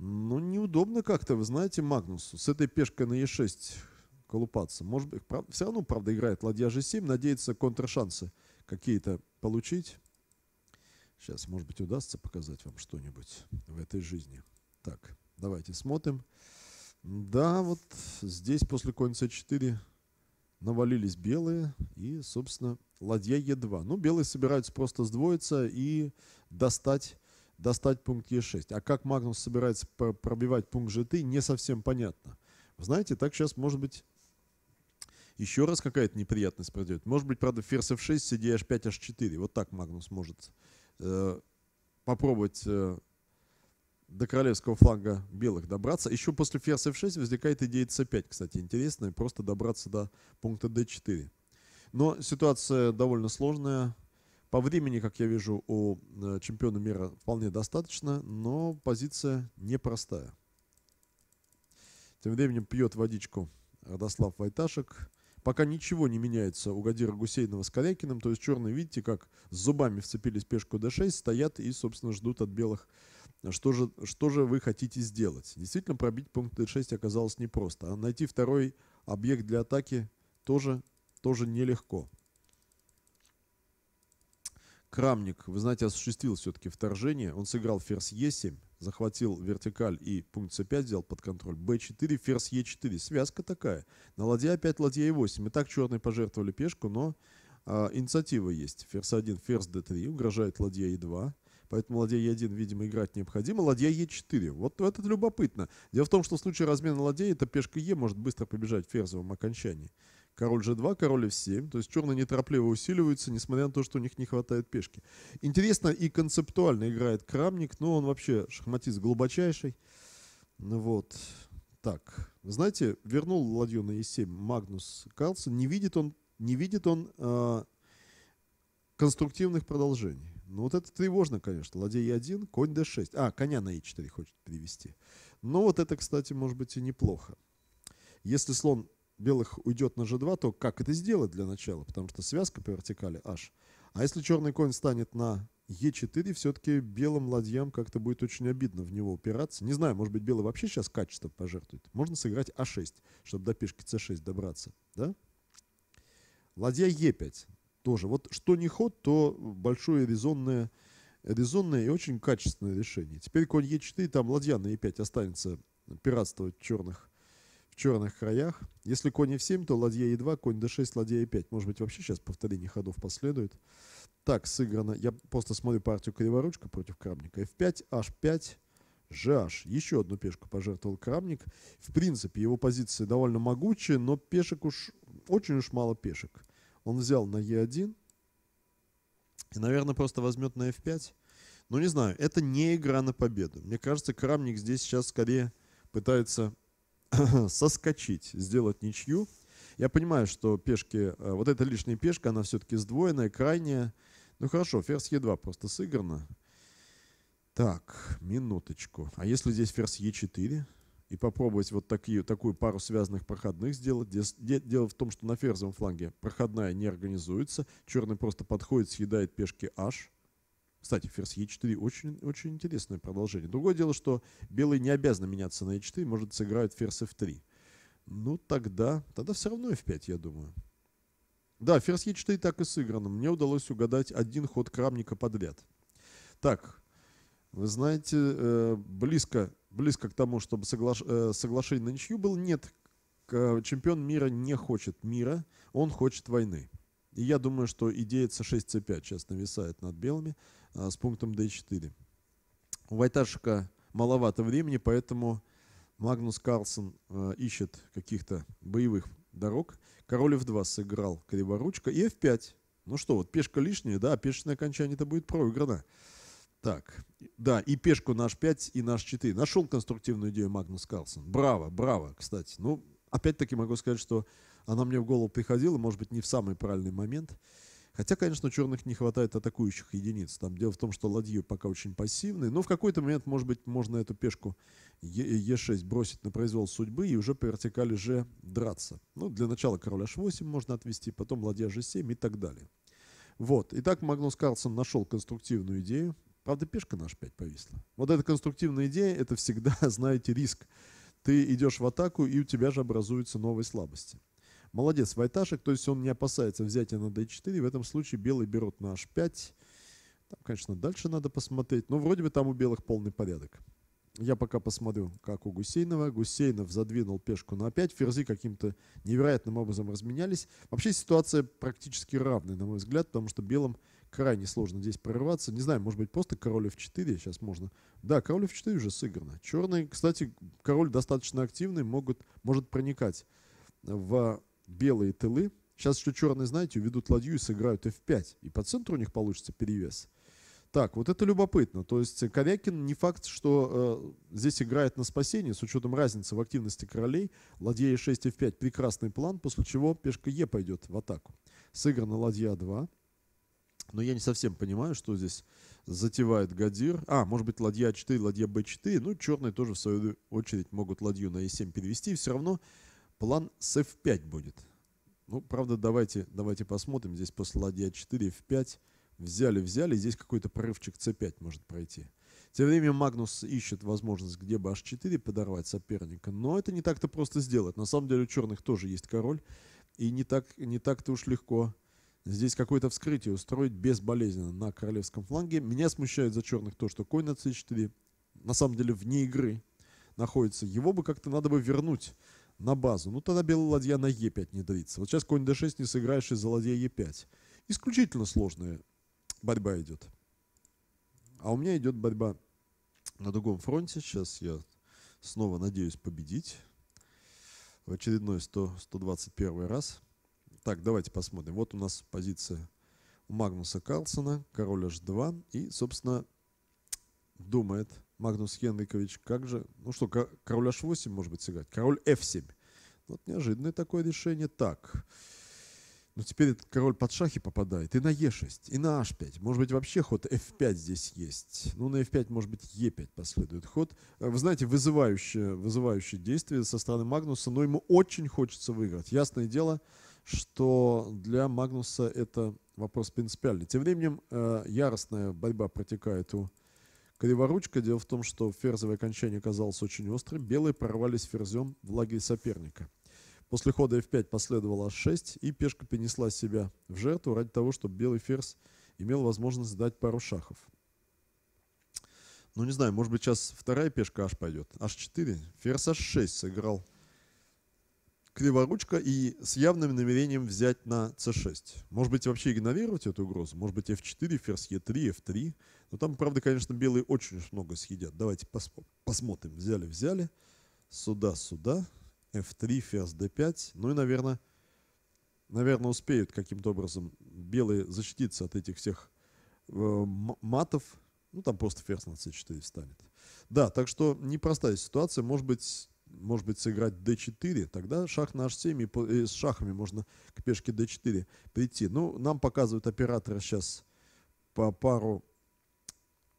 Speaker 1: Ну, неудобно как-то, вы знаете, Магнусу. С этой пешкой на e6 колупаться. Может быть, правда, все равно, правда, играет ладья g7. Надеется контршансы какие-то получить. Сейчас, может быть, удастся показать вам что-нибудь в этой жизни. Так, давайте смотрим. Да, вот здесь после конь c4 навалились белые и, собственно, ладья e2. Ну, белые собираются просто сдвоиться и достать, достать пункт e6. А как Магнус собирается пробивать пункт g3, не совсем понятно. знаете, так сейчас, может быть, еще раз какая-то неприятность пройдет. Может быть, правда, ферзь f6, cd h5, h4. Вот так Магнус может э, попробовать... Э, до королевского фланга белых добраться. Еще после ферзь f6 возникает идея c5, кстати, интересная, просто добраться до пункта d4. Но ситуация довольно сложная. По времени, как я вижу, у э, чемпиона мира вполне достаточно, но позиция непростая. Тем временем пьет водичку Радослав Вайташек. Пока ничего не меняется у Гадира Гусейнова с Корякиным. То есть черные, видите, как с зубами вцепились пешку d6, стоят и, собственно, ждут от белых что же, что же вы хотите сделать? Действительно, пробить пункт Д6 оказалось непросто. А найти второй объект для атаки тоже, тоже нелегко. Крамник, вы знаете, осуществил все-таки вторжение. Он сыграл ферзь Е7, захватил вертикаль и пункт С5 взял под контроль. Б4, ферзь Е4. Связка такая. На ладья опять ладья Е8. И так черные пожертвовали пешку, но э, инициатива есть. Ферзь 1, ферзь Д3. Угрожает ладья Е2. Поэтому ладья Е1, видимо, играть необходимо. Ладья Е4. Вот это любопытно. Дело в том, что в случае размена ладьей эта пешка Е может быстро побежать в ферзовом окончании. Король G2, король F7. То есть черные неторопливо усиливаются, несмотря на то, что у них не хватает пешки. Интересно и концептуально играет Крамник, но ну, он вообще шахматист глубочайший. Ну вот. Так, знаете, вернул ладью на e 7 Магнус Карлсон. Не видит он, не видит он э, конструктивных продолжений. Ну вот это тревожно, конечно. Ладья e 1 конь d6. А, коня на e4 хочет перевести. Но ну, вот это, кстати, может быть и неплохо. Если слон белых уйдет на g2, то как это сделать для начала? Потому что связка по вертикали h. А если черный конь станет на Е4 все-таки белым ладьям как-то будет очень обидно в него упираться. Не знаю, может быть, белый вообще сейчас качество пожертвует. Можно сыграть А6, чтобы до пешки c 6 добраться, да? Ладья Е5 тоже. Вот что не ход, то большое резонное, резонное и очень качественное решение. Теперь конь Е4, там ладья на Е5 останется пиратствовать в черных, в черных краях. Если конь F7, то ладья Е2, конь D6, ладья Е5. Может быть, вообще сейчас повторение ходов последует. Так, сыграно. Я просто смотрю партию криворучка против Крамника. F5, H5, GH. Еще одну пешку пожертвовал Крамник. В принципе, его позиции довольно могучие, но пешек уж... Очень уж мало пешек. Он взял на Е1 и, наверное, просто возьмет на F5. Ну, не знаю, это не игра на победу. Мне кажется, Крамник здесь сейчас скорее пытается соскочить, сделать ничью. Я понимаю, что пешки, э, вот эта лишняя пешка, она все-таки сдвоенная, крайняя. Ну хорошо, ферзь Е2 просто сыграно. Так, минуточку. А если здесь ферзь Е4? и попробовать вот такие, такую пару связанных проходных сделать. Дело в том, что на ферзовом фланге проходная не организуется, черный просто подходит, съедает пешки h. Кстати, ферзь e4 очень, очень интересное продолжение. Другое дело, что белые не обязаны меняться на e4, может сыграть ферзь f3. Ну тогда, тогда все равно f5, я думаю. Да, ферзь e4 так и сыграно. Мне удалось угадать один ход крамника подряд. Так, вы знаете, э, близко близко к тому, чтобы согла... Э, соглашение на ничью было. Нет, э, чемпион мира не хочет мира, он хочет войны. И я думаю, что идея c6, c5 сейчас нависает над белыми э, с пунктом d4. У Вайташика маловато времени, поэтому Магнус Карлсон ищет каких-то боевых дорог. Король f2 сыграл криворучка и f5. Ну что, вот пешка лишняя, да, а пешечное окончание то будет проиграно. Так, да, и пешку наш 5, и наш 4. Нашел конструктивную идею Магнус Карлсон. Браво, браво, кстати. Ну, опять-таки могу сказать, что она мне в голову приходила, может быть, не в самый правильный момент. Хотя, конечно, у черных не хватает атакующих единиц. Там дело в том, что ладьи пока очень пассивные. Но в какой-то момент, может быть, можно эту пешку е 6 бросить на произвол судьбы и уже по вертикали же драться. Ну, для начала короля h8 можно отвести, потом ладья g7 и так далее. Вот. Итак, Магнус Карлсон нашел конструктивную идею. Правда, пешка наш 5 повисла. Вот эта конструктивная идея – это всегда, знаете, риск. Ты идешь в атаку, и у тебя же образуются новые слабости. Молодец, Вайташек, то есть он не опасается взятия на d4. В этом случае белый берут на h5. Там, конечно, дальше надо посмотреть. Но вроде бы там у белых полный порядок. Я пока посмотрю, как у Гусейнова. Гусейнов задвинул пешку на опять ферзи каким-то невероятным образом разменялись. Вообще ситуация практически равная, на мой взгляд, потому что белым крайне сложно здесь прорваться. Не знаю, может быть, просто король f4 сейчас можно. Да, король f4 уже сыграно. Черные, кстати, король достаточно активный, могут, может проникать в белые тылы. Сейчас еще черные, знаете, уведут ладью и сыграют f5. И по центру у них получится перевес. Так, вот это любопытно. То есть Ковякин не факт, что э, здесь играет на спасение, с учетом разницы в активности королей. Ладья e6, f5 прекрасный план, после чего пешка e пойдет в атаку. Сыграна ладья 2. Но я не совсем понимаю, что здесь затевает Гадир. А, может быть, ладья А4, ладья Б4. Ну, черные тоже, в свою очередь, могут ладью на e 7 перевести. И все равно план с F5 будет. Ну, правда, давайте, давайте посмотрим. Здесь после ладья 4, F5. Взяли, взяли. Здесь какой-то прорывчик C5 может пройти. Тем временем Магнус ищет возможность, где бы H4 подорвать соперника. Но это не так-то просто сделать. На самом деле у черных тоже есть король. И не так-то не так уж легко здесь какое-то вскрытие устроить безболезненно на королевском фланге. Меня смущает за черных то, что конь на c4, на самом деле вне игры находится. Его бы как-то надо бы вернуть на базу. Ну тогда белый ладья на e5 не дрится. Вот сейчас конь d6 не сыграешь из-за ладья e5. Исключительно сложная борьба идет. А у меня идет борьба на другом фронте. Сейчас я снова надеюсь победить. В очередной 100, 121 раз. Так, давайте посмотрим. Вот у нас позиция Магнуса Карлсона, король h2. И, собственно, думает Магнус Хенрикович, как же... Ну что, король h8 может быть сыграть, король f7. Вот неожиданное такое решение. Так, но ну, теперь этот король под шахи попадает и на e6, и на h5. Может быть, вообще ход f5 здесь есть. Ну, на f5, может быть, e5 последует ход. Э, вы знаете, вызывающее, вызывающее действие со стороны Магнуса, но ему очень хочется выиграть. Ясное дело, что для Магнуса это вопрос принципиальный. Тем временем э, яростная борьба протекает у Криворучка. Дело в том, что ферзовое окончание оказалось очень острым. Белые прорвались ферзем в лагерь соперника. После хода f5 последовало h6, и пешка принесла себя в жертву ради того, чтобы белый ферзь имел возможность дать пару шахов. Ну, не знаю, может быть, сейчас вторая пешка h пойдет. h4, ферзь h6 сыграл криворучка и с явным намерением взять на c6. Может быть, вообще игнорировать эту угрозу? Может быть, f4, ферзь e3, f3? Но там, правда, конечно, белые очень много съедят. Давайте посмотрим. Взяли, взяли. Сюда, сюда. f3, ферзь d5. Ну и, наверное, наверное успеют каким-то образом белые защититься от этих всех э, матов. Ну, там просто ферзь на c4 встанет. Да, так что непростая ситуация. Может быть, может быть, сыграть d4, тогда шах на h7, и э, с шахами можно к пешке d4 прийти. Ну, нам показывают оператора сейчас по пару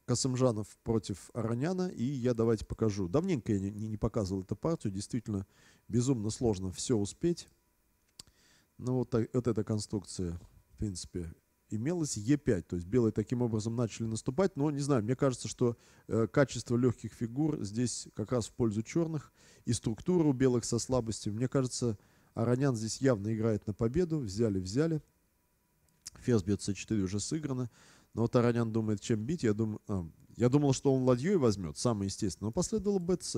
Speaker 1: Касымжанов против Ароняна, и я давайте покажу. Давненько я не, не показывал эту партию, действительно безумно сложно все успеть. Ну, вот, так вот эта конструкция, в принципе, имелось Е5. То есть белые таким образом начали наступать. Но не знаю, мне кажется, что э, качество легких фигур здесь как раз в пользу черных. И структура у белых со слабостью. Мне кажется, Аронян здесь явно играет на победу. Взяли, взяли. Ферзь бьет С4 уже сыграно. Но вот Аронян думает, чем бить. Я, дум... а, я думал, что он ладьей возьмет, самое естественное. Но последовало БЦ.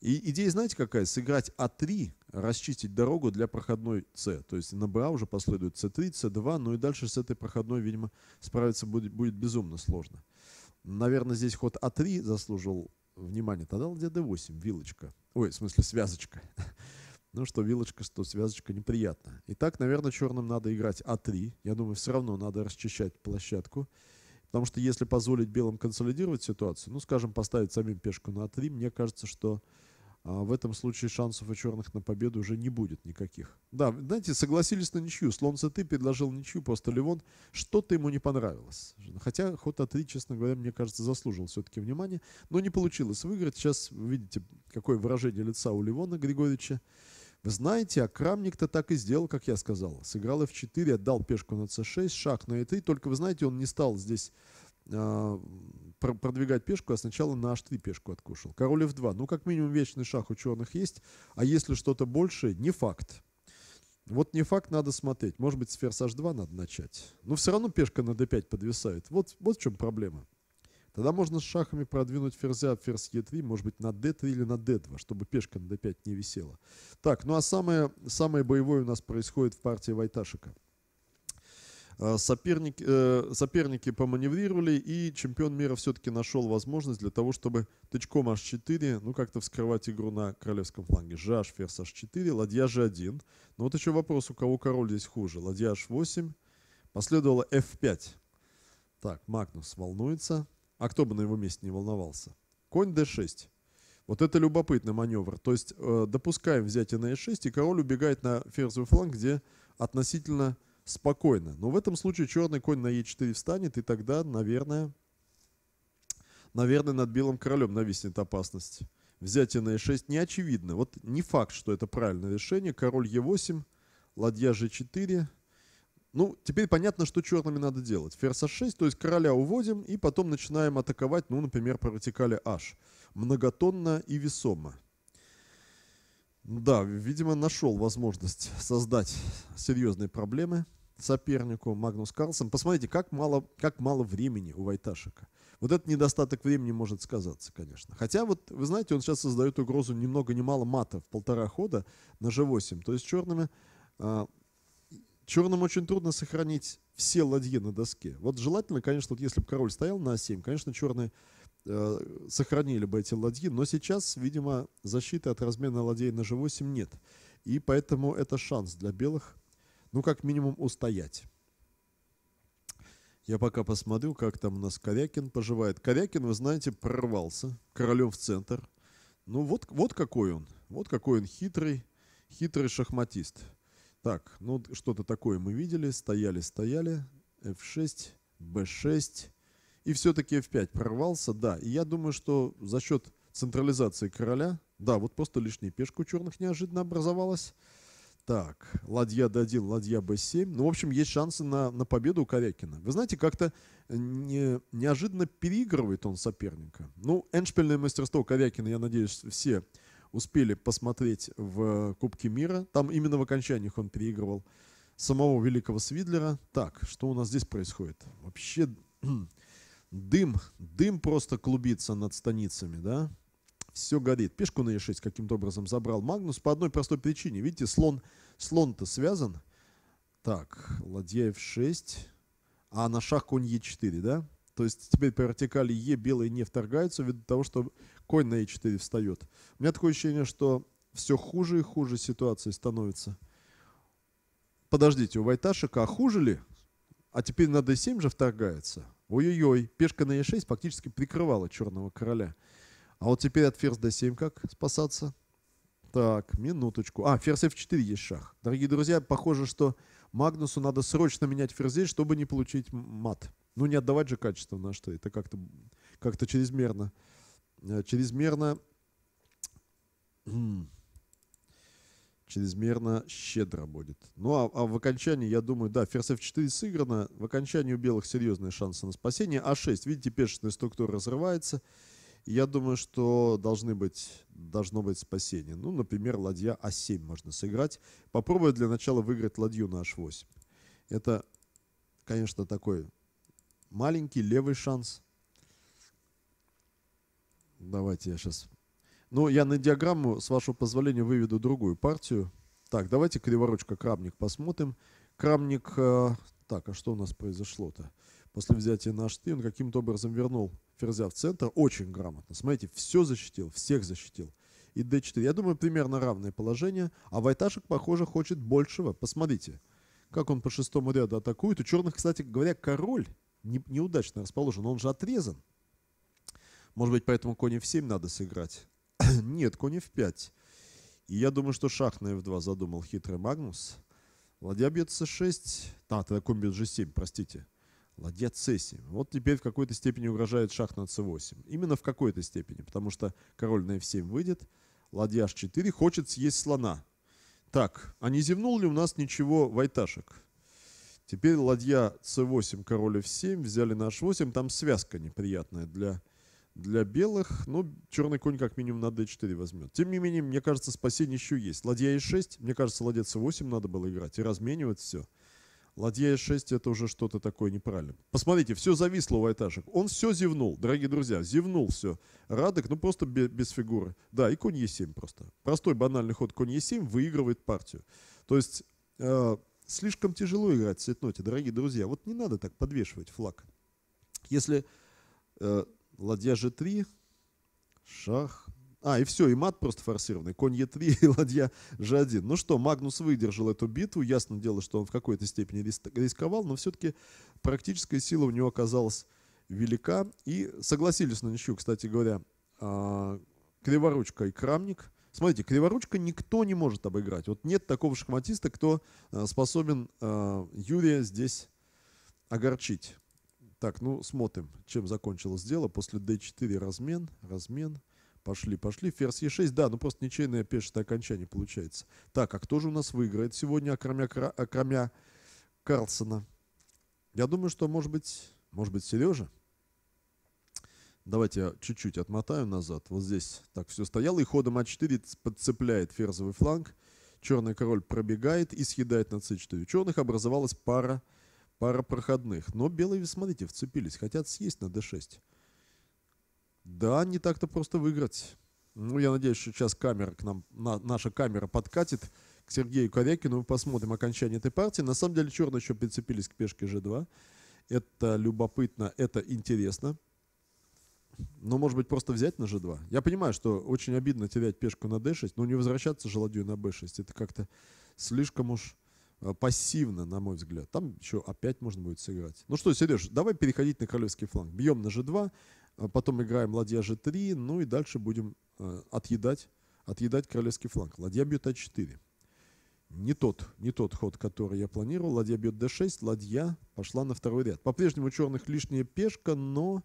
Speaker 1: И идея, знаете, какая? Сыграть А3, расчистить дорогу для проходной С. То есть на БА уже последует С3, С2, ну и дальше с этой проходной, видимо, справиться будет, будет безумно сложно. Наверное, здесь ход А3 заслужил внимания. Тогда где д 8 вилочка. Ой, в смысле, связочка. Ну что, вилочка, что связочка неприятно. Итак, наверное, черным надо играть А3. Я думаю, все равно надо расчищать площадку. Потому что если позволить белым консолидировать ситуацию, ну, скажем, поставить самим пешку на А3, мне кажется, что а в этом случае шансов у черных на победу уже не будет никаких. Да, знаете, согласились на ничью. Слон Цеты предложил ничью, просто Левон Что-то ему не понравилось. Хотя ход А3, честно говоря, мне кажется, заслужил все-таки внимания. Но не получилось выиграть. Сейчас видите, какое выражение лица у Левона Григорьевича. Вы знаете, а Крамник-то так и сделал, как я сказал. Сыграл F4, отдал пешку на C6, шаг на E3. Э Только, вы знаете, он не стал здесь а, продвигать пешку, а сначала на h3 пешку откушал. Король f2. Ну, как минимум, вечный шах у черных есть. А если что-то больше, не факт. Вот не факт, надо смотреть. Может быть, с ферзь h2 надо начать. Но все равно пешка на d5 подвисает. Вот, вот в чем проблема. Тогда можно с шахами продвинуть ферзя, ферзь e3, а, может быть, на d3 или на d2, чтобы пешка на d5 не висела. Так, ну а самое, самое боевое у нас происходит в партии Вайташика. А, соперники, э, соперники поманеврировали, и чемпион мира все-таки нашел возможность для того, чтобы тычком h4, ну, как-то вскрывать игру на королевском фланге. Жаш, ферзь h4, ладья g1. Но вот еще вопрос, у кого король здесь хуже. Ладья h8, последовало f5. Так, Магнус волнуется. А кто бы на его месте не волновался? Конь d6. Вот это любопытный маневр. То есть э, допускаем взятие на e6, и король убегает на ферзевый фланг, где относительно спокойно. Но в этом случае черный конь на Е4 встанет, и тогда, наверное, наверное, над белым королем нависнет опасность. Взятие на Е6 не очевидно. Вот не факт, что это правильное решение. Король Е8, ладья g 4 Ну, теперь понятно, что черными надо делать. Ферзь h6, то есть короля уводим, и потом начинаем атаковать, ну, например, по вертикали h. Многотонно и весомо. Да, видимо, нашел возможность создать серьезные проблемы сопернику Магнус Карлсон. Посмотрите, как мало, как мало времени у Вайташика. Вот этот недостаток времени может сказаться, конечно. Хотя вот, вы знаете, он сейчас создает угрозу ни много ни мало мата в полтора хода на g8. То есть черными, э, черным очень трудно сохранить все ладьи на доске. Вот желательно, конечно, вот если бы король стоял на a7, конечно, черные э, сохранили бы эти ладьи, но сейчас, видимо, защиты от размена ладей на g8 нет. И поэтому это шанс для белых – ну, как минимум, устоять. Я пока посмотрю, как там у нас Корякин поживает. Корякин, вы знаете, прорвался королем в центр. Ну, вот, вот какой он. Вот какой он хитрый, хитрый шахматист. Так, ну, что-то такое мы видели. Стояли, стояли. F6, B6. И все-таки F5 прорвался, да. И я думаю, что за счет централизации короля, да, вот просто лишняя пешка у черных неожиданно образовалась. Так, ладья d1, ладья b7. Ну, в общем, есть шансы на, на победу у Корякина. Вы знаете, как-то не, неожиданно переигрывает он соперника. Ну, эншпильное мастерство Корякина, я надеюсь, все успели посмотреть в Кубке мира. Там именно в окончаниях он переигрывал самого великого Свидлера. Так, что у нас здесь происходит? Вообще дым, дым просто клубится над станицами, да? все горит. Пешку на e6 каким-то образом забрал Магнус по одной простой причине. Видите, слон, слон-то связан. Так, ладья f6, а на шах конь e4, да? То есть теперь по вертикали е белые не вторгаются ввиду того, что конь на e4 встает. У меня такое ощущение, что все хуже и хуже ситуация становится. Подождите, у Вайташика, а хуже ли? А теперь на d7 же вторгается. Ой-ой-ой, пешка на e6 фактически прикрывала черного короля. А вот теперь от ферзь d7 как спасаться? Так, минуточку. А, ферзь f4 есть шах. Дорогие друзья, похоже, что Магнусу надо срочно менять ферзей, чтобы не получить мат. Ну, не отдавать же качество на что. Это как-то как, -то, чрезмерно. Э, чрезмерно... чрезмерно щедро будет. Ну, а, а в окончании, я думаю, да, ферзь f4 сыграно. В окончании у белых серьезные шансы на спасение. А6, видите, пешечная структура разрывается. Я думаю, что должны быть, должно быть спасение. Ну, например, ладья А7 можно сыграть. Попробую для начала выиграть ладью на H8. Это, конечно, такой маленький левый шанс. Давайте я сейчас... Ну, я на диаграмму, с вашего позволения, выведу другую партию. Так, давайте криворучка Крамник посмотрим. Крамник... Э... Так, а что у нас произошло-то? После взятия на H3 он каким-то образом вернул ферзя в центр очень грамотно. Смотрите, все защитил, всех защитил. И d4. Я думаю, примерно равное положение. А Вайташек, похоже, хочет большего. Посмотрите, как он по шестому ряду атакует. У черных, кстати говоря, король не, неудачно расположен. Он же отрезан. Может быть, поэтому конь в 7 надо сыграть? Нет, конь в 5 И я думаю, что шах на f2 задумал хитрый Магнус. Ладья бьет c6. А, тогда конь бьет g7, простите. Ладья c7. Вот теперь в какой-то степени угрожает шах на c8. Именно в какой-то степени, потому что король на f7 выйдет, ладья h4 хочет съесть слона. Так, а не зевнул ли у нас ничего вайташек? Теперь ладья c8, король f7, взяли на h8. Там связка неприятная для, для белых, но черный конь как минимум на d4 возьмет. Тем не менее, мне кажется, спасение еще есть. Ладья e6, мне кажется, ладья c8 надо было играть и разменивать все. Ладья Е6 это уже что-то такое неправильное. Посмотрите, все зависло у Айташек. Он все зевнул, дорогие друзья, зевнул все. Радок, ну просто без, без фигуры. Да, и конь Е7 просто. Простой банальный ход конь Е7 выигрывает партию. То есть э, слишком тяжело играть в цветноте, дорогие друзья. Вот не надо так подвешивать флаг. Если э, ладья G3, шах, а, и все, и мат просто форсированный. Конь Е3 и ладья Ж1. Ну что, Магнус выдержал эту битву. Ясно дело, что он в какой-то степени рисковал, но все-таки практическая сила у него оказалась велика. И согласились на ничью, кстати говоря, а, Криворучка и Крамник. Смотрите, Криворучка никто не может обыграть. Вот нет такого шахматиста, кто э, способен э, Юрия здесь огорчить. Так, ну смотрим, чем закончилось дело. После d4 размен, размен пошли, пошли. Ферзь Е6, да, ну просто ничейное пешее окончание получается. Так, а кто же у нас выиграет сегодня, кроме окромя Карлсона? Я думаю, что, может быть, может быть, Сережа? Давайте я чуть-чуть отмотаю назад. Вот здесь так все стояло, и ходом А4 подцепляет ферзовый фланг. Черный король пробегает и съедает на c4. У черных образовалась пара, пара проходных. Но белые, смотрите, вцепились, хотят съесть на d6. Да, не так-то просто выиграть. Ну, я надеюсь, что сейчас камера к нам, на, наша камера подкатит к Сергею Корякину. Мы посмотрим окончание этой партии. На самом деле, черные еще прицепились к пешке G2. Это любопытно, это интересно. Но, может быть, просто взять на G2. Я понимаю, что очень обидно терять пешку на D6, но не возвращаться желадью на B6. Это как-то слишком уж э, пассивно, на мой взгляд. Там еще опять можно будет сыграть. Ну что, Сереж, давай переходить на королевский фланг. Бьем на G2. А потом играем ладья g3, ну и дальше будем э, отъедать, отъедать королевский фланг. Ладья бьет а4. Не тот, не тот ход, который я планировал. Ладья бьет d6, ладья пошла на второй ряд. По-прежнему у черных лишняя пешка, но...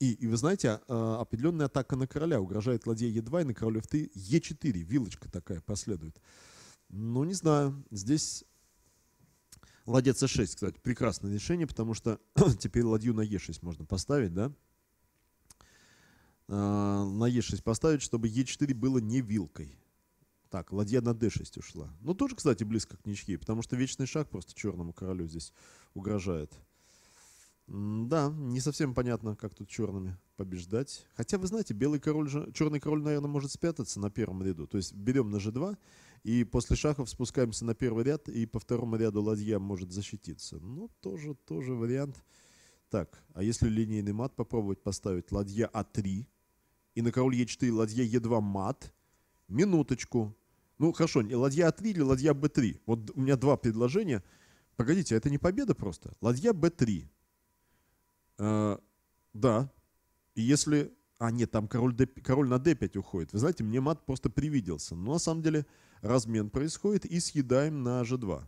Speaker 1: И, и вы знаете, а, а, определенная атака на короля угрожает ладья e2 и на королев ты 3 e4. Вилочка такая последует. Ну, не знаю. Здесь ладья c6, кстати, прекрасное решение, потому что теперь ладью на e6 можно поставить, да? Э, на Е6 поставить, чтобы Е4 было не вилкой. Так, ладья на д 6 ушла. Ну, тоже, кстати, близко к ничьей, потому что вечный шаг просто черному королю здесь угрожает. да, не совсем понятно, как тут черными побеждать. Хотя, вы знаете, белый король же, черный король, наверное, может спрятаться на первом ряду. То есть берем на g2, и после шахов спускаемся на первый ряд, и по второму ряду ладья может защититься. Ну, тоже, тоже вариант. Так, а если линейный мат попробовать поставить ладья а3, и на король Е4 ладья Е2 мат. Минуточку. Ну, хорошо, ладья А3 или ладья Б3. Вот у меня два предложения. Погодите, а это не победа просто? Ладья Б3. Э, да. Если... А, нет, там король, D, король на d5 уходит. Вы знаете, мне мат просто привиделся. Но на самом деле размен происходит и съедаем на g2.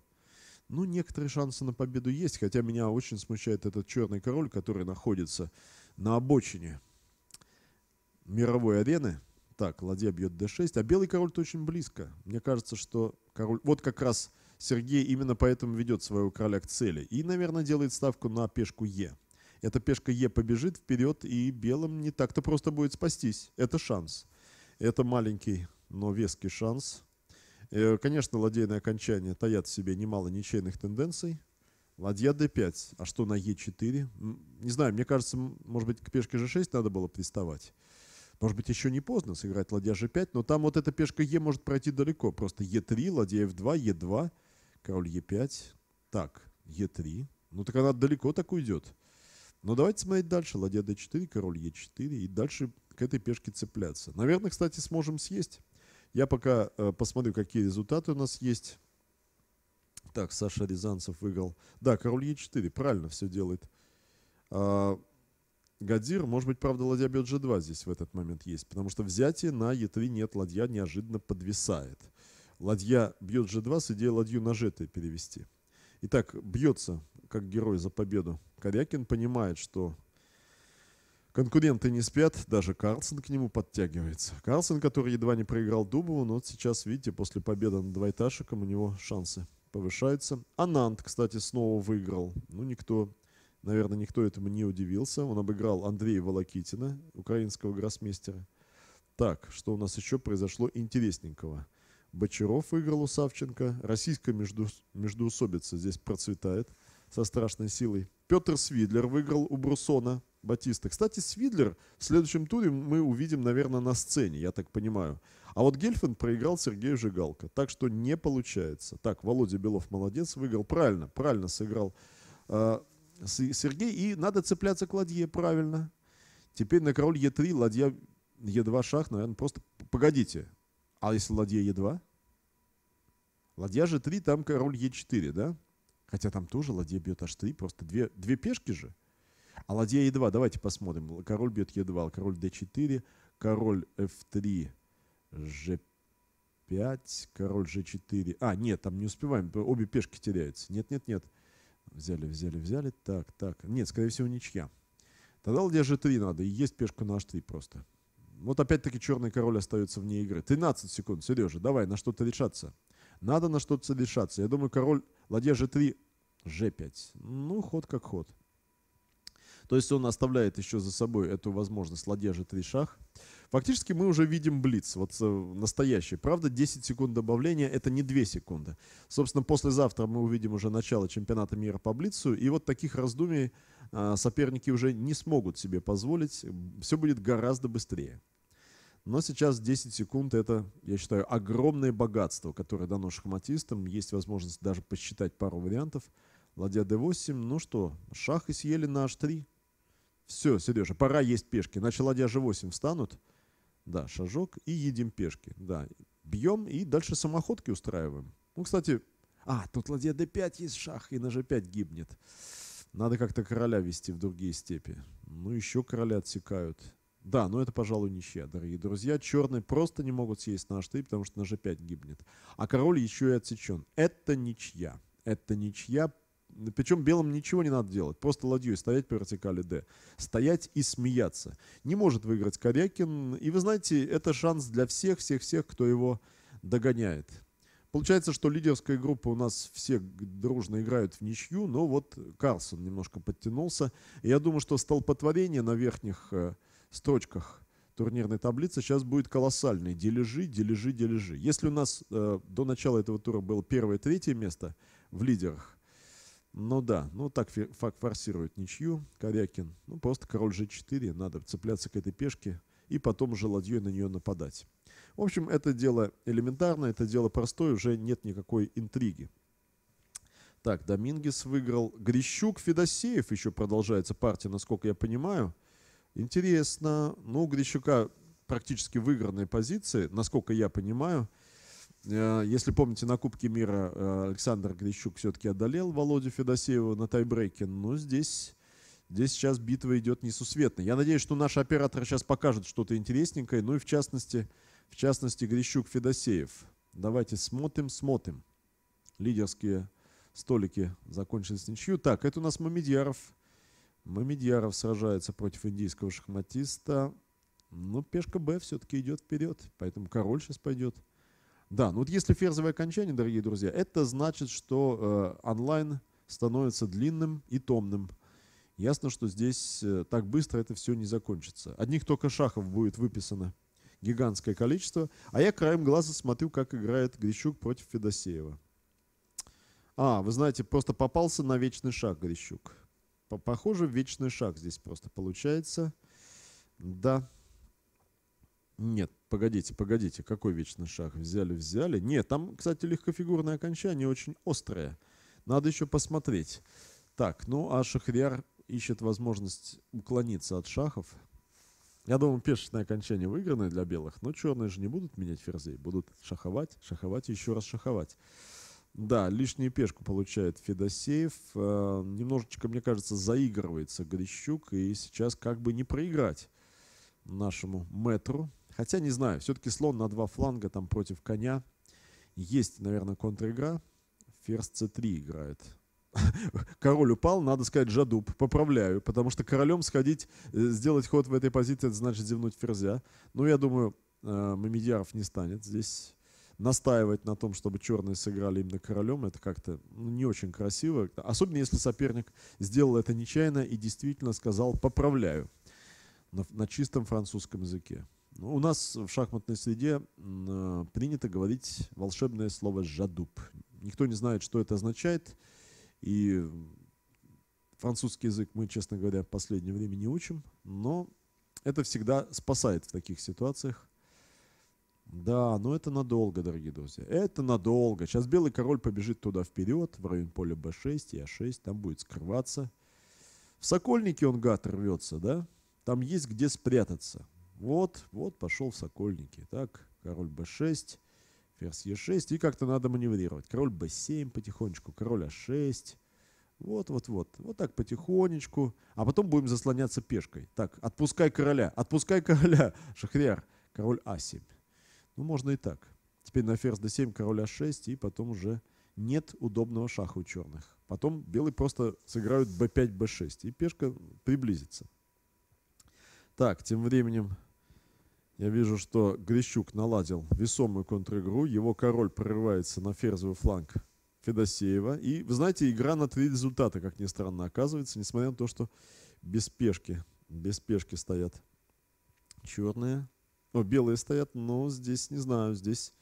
Speaker 1: Ну, некоторые шансы на победу есть, хотя меня очень смущает этот черный король, который находится на обочине мировой арены. Так, ладья бьет d6, а белый король-то очень близко. Мне кажется, что король... Вот как раз Сергей именно поэтому ведет своего короля к цели. И, наверное, делает ставку на пешку Е. Эта пешка Е побежит вперед, и белым не так-то просто будет спастись. Это шанс. Это маленький, но веский шанс. Э, конечно, ладейное окончание таят в себе немало ничейных тенденций. Ладья d5. А что на e4? Не знаю, мне кажется, может быть, к пешке g6 надо было приставать. Может быть, еще не поздно сыграть ладья g5, но там вот эта пешка Е может пройти далеко. Просто Е3, ладья F2, Е2, король Е5. Так, Е3. Ну так она далеко так уйдет. Но давайте смотреть дальше. Ладья d4, король e4. И дальше к этой пешке цепляться. Наверное, кстати, сможем съесть. Я пока э, посмотрю, какие результаты у нас есть. Так, Саша Рязанцев выиграл. Да, король e4. Правильно все делает. А, Гадир, может быть, правда, ладья бьет g2 здесь в этот момент есть, потому что взятие на e3 нет, ладья неожиданно подвисает. Ладья бьет g2 с идеей ладью на g перевести. Итак, бьется как герой за победу. Корякин понимает, что конкуренты не спят, даже Карлсон к нему подтягивается. Карлсон, который едва не проиграл Дубову, но вот сейчас, видите, после победы над Вайташиком у него шансы повышаются. Анант, кстати, снова выиграл. Ну, никто Наверное, никто этому не удивился. Он обыграл Андрея Волокитина, украинского гроссмейстера. Так, что у нас еще произошло интересненького? Бочаров выиграл у Савченко. Российская между, междуусобица здесь процветает со страшной силой. Петр Свидлер выиграл у Брусона Батиста. Кстати, Свидлер в следующем туре мы увидим, наверное, на сцене, я так понимаю. А вот Гельфанд проиграл Сергею Жигалко. Так что не получается. Так, Володя Белов молодец, выиграл. Правильно, правильно сыграл. А, Сергей, и надо цепляться к ладье, правильно. Теперь на король Е3, ладья Е2 шах, наверное, просто... Погодите, а если ладья Е2? Ладья же 3, там король Е4, да? Хотя там тоже ладья бьет H3, просто две, две пешки же. А ладья Е2, давайте посмотрим. Король бьет Е2, король d4, король f3, g5, король g4. А, нет, там не успеваем, обе пешки теряются. Нет, нет, нет. Взяли, взяли, взяли. Так, так. Нет, скорее всего, ничья. Тогда ладья g3 надо. И есть пешку на h3 просто. Вот опять-таки черный король остается вне игры. 13 секунд, Сережа, давай, на что-то решаться. Надо на что-то решаться. Я думаю, король, ладья g3, g5. Ну, ход как ход. То есть он оставляет еще за собой эту возможность ладья три шах. Фактически мы уже видим блиц, вот э, настоящий. Правда, 10 секунд добавления – это не 2 секунды. Собственно, послезавтра мы увидим уже начало чемпионата мира по блицу, и вот таких раздумий а, соперники уже не смогут себе позволить. Все будет гораздо быстрее. Но сейчас 10 секунд – это, я считаю, огромное богатство, которое дано шахматистам. Есть возможность даже посчитать пару вариантов. Ладья d8, ну что, шах и съели на h3. Все, Сережа, пора есть пешки. На ладья 8 встанут. Да, шажок и едим пешки. Да, бьем и дальше самоходки устраиваем. Ну, кстати, а, тут ладья d5 есть шах, и на g5 гибнет. Надо как-то короля вести в другие степи. Ну, еще короля отсекают. Да, но это, пожалуй, ничья, дорогие друзья. Черные просто не могут съесть наш ты, потому что на g5 гибнет. А король еще и отсечен. Это ничья. Это ничья причем белым ничего не надо делать, просто ладьей стоять по вертикали D. Стоять и смеяться. Не может выиграть Корякин. И вы знаете, это шанс для всех, всех, всех, кто его догоняет. Получается, что лидерская группа у нас все дружно играют в ничью, но вот Карлсон немножко подтянулся. И я думаю, что столпотворение на верхних э, строчках турнирной таблицы сейчас будет колоссальный. Дележи, дележи, дележи. Если у нас э, до начала этого тура было первое-третье место в лидерах – ну да, ну так факт форсирует ничью, Корякин. Ну просто король g4, надо цепляться к этой пешке и потом же ладьей на нее нападать. В общем, это дело элементарное, это дело простое, уже нет никакой интриги. Так, Домингес выиграл. Грищук, Федосеев еще продолжается партия, насколько я понимаю. Интересно. Ну, у Грищука практически выигранные позиции, насколько я понимаю. Э, если помните, на Кубке мира э, Александр Грищук все-таки одолел Володю Федосеева на тайбрейке, но здесь, здесь сейчас битва идет несусветно. Я надеюсь, что наш оператор сейчас покажет что-то интересненькое, ну и в частности, в частности Грищук-Федосеев. Давайте смотрим, смотрим. Лидерские столики закончились ничью. Так, это у нас Мамедьяров. Мамедьяров сражается против индийского шахматиста. Ну пешка Б все-таки идет вперед, поэтому король сейчас пойдет. Да, ну вот если ферзевое окончание, дорогие друзья, это значит, что э, онлайн становится длинным и томным. Ясно, что здесь э, так быстро это все не закончится. Одних только шахов будет выписано гигантское количество. А я краем глаза смотрю, как играет Грищук против Федосеева. А, вы знаете, просто попался на вечный шаг Грищук. Похоже, вечный шаг здесь просто получается. Да. Нет, погодите, погодите, какой вечный шаг? Взяли, взяли. Нет, там, кстати, легкофигурное окончание очень острое. Надо еще посмотреть. Так, ну а Шахриар ищет возможность уклониться от шахов. Я думаю, пешечное окончание выигранное для белых, но черные же не будут менять ферзей. Будут шаховать, шаховать и еще раз шаховать. Да, лишнюю пешку получает Федосеев. Э, немножечко, мне кажется, заигрывается Грищук. И сейчас как бы не проиграть нашему метру. Хотя, не знаю, все-таки слон на два фланга там против коня. Есть, наверное, контр-игра. Ферзь c3 играет. Король упал, надо сказать жадуб, поправляю, потому что королем сходить, э, сделать ход в этой позиции, это значит зевнуть ферзя. Но я думаю, э, Мамедьяров не станет здесь настаивать на том, чтобы черные сыграли именно королем, это как-то ну, не очень красиво. Особенно если соперник сделал это нечаянно и действительно сказал «поправляю» на, на чистом французском языке. Ну, у нас в шахматной среде э, принято говорить волшебное слово «жадуб». Никто не знает, что это означает, и французский язык мы, честно говоря, в последнее время не учим, но это всегда спасает в таких ситуациях. Да, но это надолго, дорогие друзья. Это надолго. Сейчас белый король побежит туда вперед, в район поля b6 и a6, а там будет скрываться. В Сокольнике он гад рвется, да? Там есть где спрятаться. Вот, вот пошел в Сокольники. Так, король b6, ферзь e6. И как-то надо маневрировать. Король b7 потихонечку, король a6. А Вот-вот-вот. Вот так потихонечку. А потом будем заслоняться пешкой. Так, отпускай короля. Отпускай короля. Шахриар. Король а7. Ну, можно и так. Теперь на ферзь d7, король а6. И потом уже нет удобного шаха у черных. Потом белые просто сыграют b5, b6. И пешка приблизится. Так, тем временем я вижу, что Грищук наладил весомую контр-игру. Его король прорывается на ферзовый фланг Федосеева. И, вы знаете, игра на три результата, как ни странно, оказывается, несмотря на то, что без пешки, без пешки стоят черные. О, белые стоят, но здесь, не знаю, здесь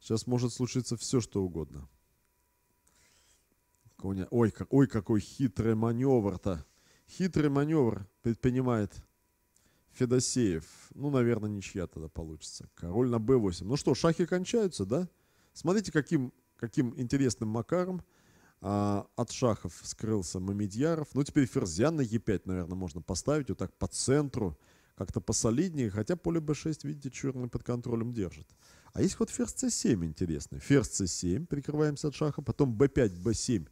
Speaker 1: сейчас может случиться все, что угодно. Ой, как, ой, какой хитрый маневр-то. Хитрый маневр предпринимает Федосеев. Ну, наверное, ничья тогда получится. Король на b8. Ну что, шахи кончаются, да? Смотрите, каким, каким интересным макаром а, от шахов скрылся Мамедьяров. Ну, теперь ферзя на e5, наверное, можно поставить вот так по центру. Как-то посолиднее, хотя поле b6, видите, черный под контролем держит. А есть ход ферзь c7 интересный. Ферзь c7, прикрываемся от шаха, потом b5, b7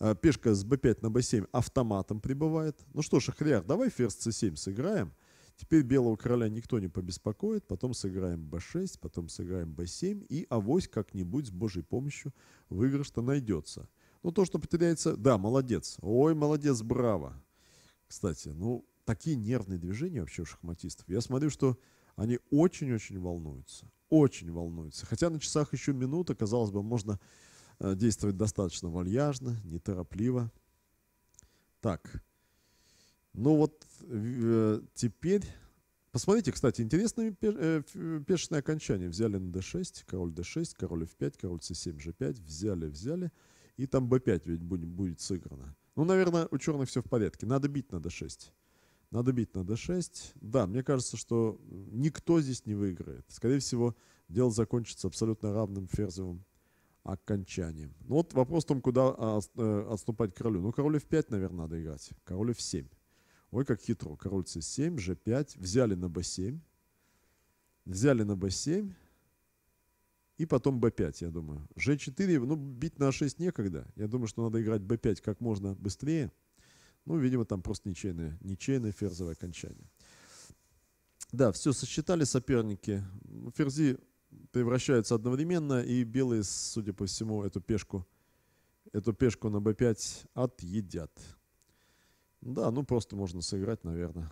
Speaker 1: а, пешка с b5 на b7 автоматом прибывает. Ну что, Шахриар, давай ферзь c7 сыграем. Теперь белого короля никто не побеспокоит, потом сыграем b6, потом сыграем b7, и авось как-нибудь с божьей помощью выигрыш-то найдется. Но ну, то, что потеряется, да, молодец, ой, молодец, браво. Кстати, ну, такие нервные движения вообще у шахматистов. Я смотрю, что они очень-очень волнуются, очень волнуются. Хотя на часах еще минута, казалось бы, можно э, действовать достаточно вальяжно, неторопливо. Так, ну вот э, теперь... Посмотрите, кстати, интересное э, э, пешечные окончание. Взяли на d6, король d6, король f5, король c7, g5. Взяли, взяли. И там b5 ведь будет, будет сыграно. Ну, наверное, у черных все в порядке. Надо бить на d6. Надо бить на d6. Да, мне кажется, что никто здесь не выиграет. Скорее всего, дело закончится абсолютно равным ферзевым окончанием. Ну вот вопрос в том, куда а, отступать королю. Ну, король f5, наверное, надо играть. Король f7. Ой, как хитро. Король c7, g5. Взяли на b7. Взяли на b7. И потом b5, я думаю. g4, ну, бить на a6 некогда. Я думаю, что надо играть b5 как можно быстрее. Ну, видимо, там просто ничейное, ничейное ферзовое окончание. Да, все сосчитали соперники. Ну, ферзи превращаются одновременно, и белые, судя по всему, эту пешку, эту пешку на b5 отъедят. Да, ну просто можно сыграть, наверное.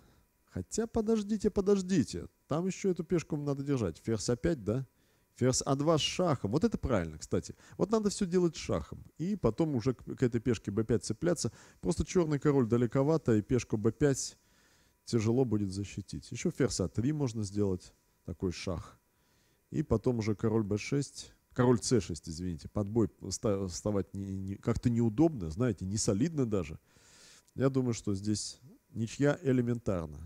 Speaker 1: Хотя подождите, подождите. Там еще эту пешку надо держать. Ферзь А5, да? Ферзь А2 с шахом. Вот это правильно, кстати. Вот надо все делать шахом. И потом уже к, этой пешке б 5 цепляться. Просто черный король далековато, и пешку б 5 тяжело будет защитить. Еще ферзь А3 можно сделать. Такой шах. И потом уже король б 6 Король с 6 извините. Подбой вставать как-то неудобно, знаете, не солидно даже. Я думаю, что здесь ничья элементарна.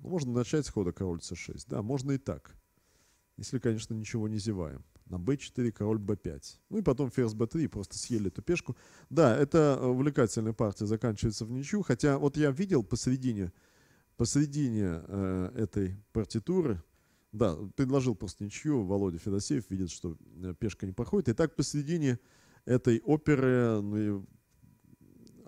Speaker 1: Ну, можно начать с хода король c6. Да, можно и так. Если, конечно, ничего не зеваем. На b4, король b5. Ну и потом ферзь b3, просто съели эту пешку. Да, это э, увлекательная партия заканчивается в ничью. Хотя вот я видел посередине, посередине э, этой партитуры, да, предложил просто ничью. Володя Федосеев видит, что э, пешка не проходит. И так посередине этой оперы ну,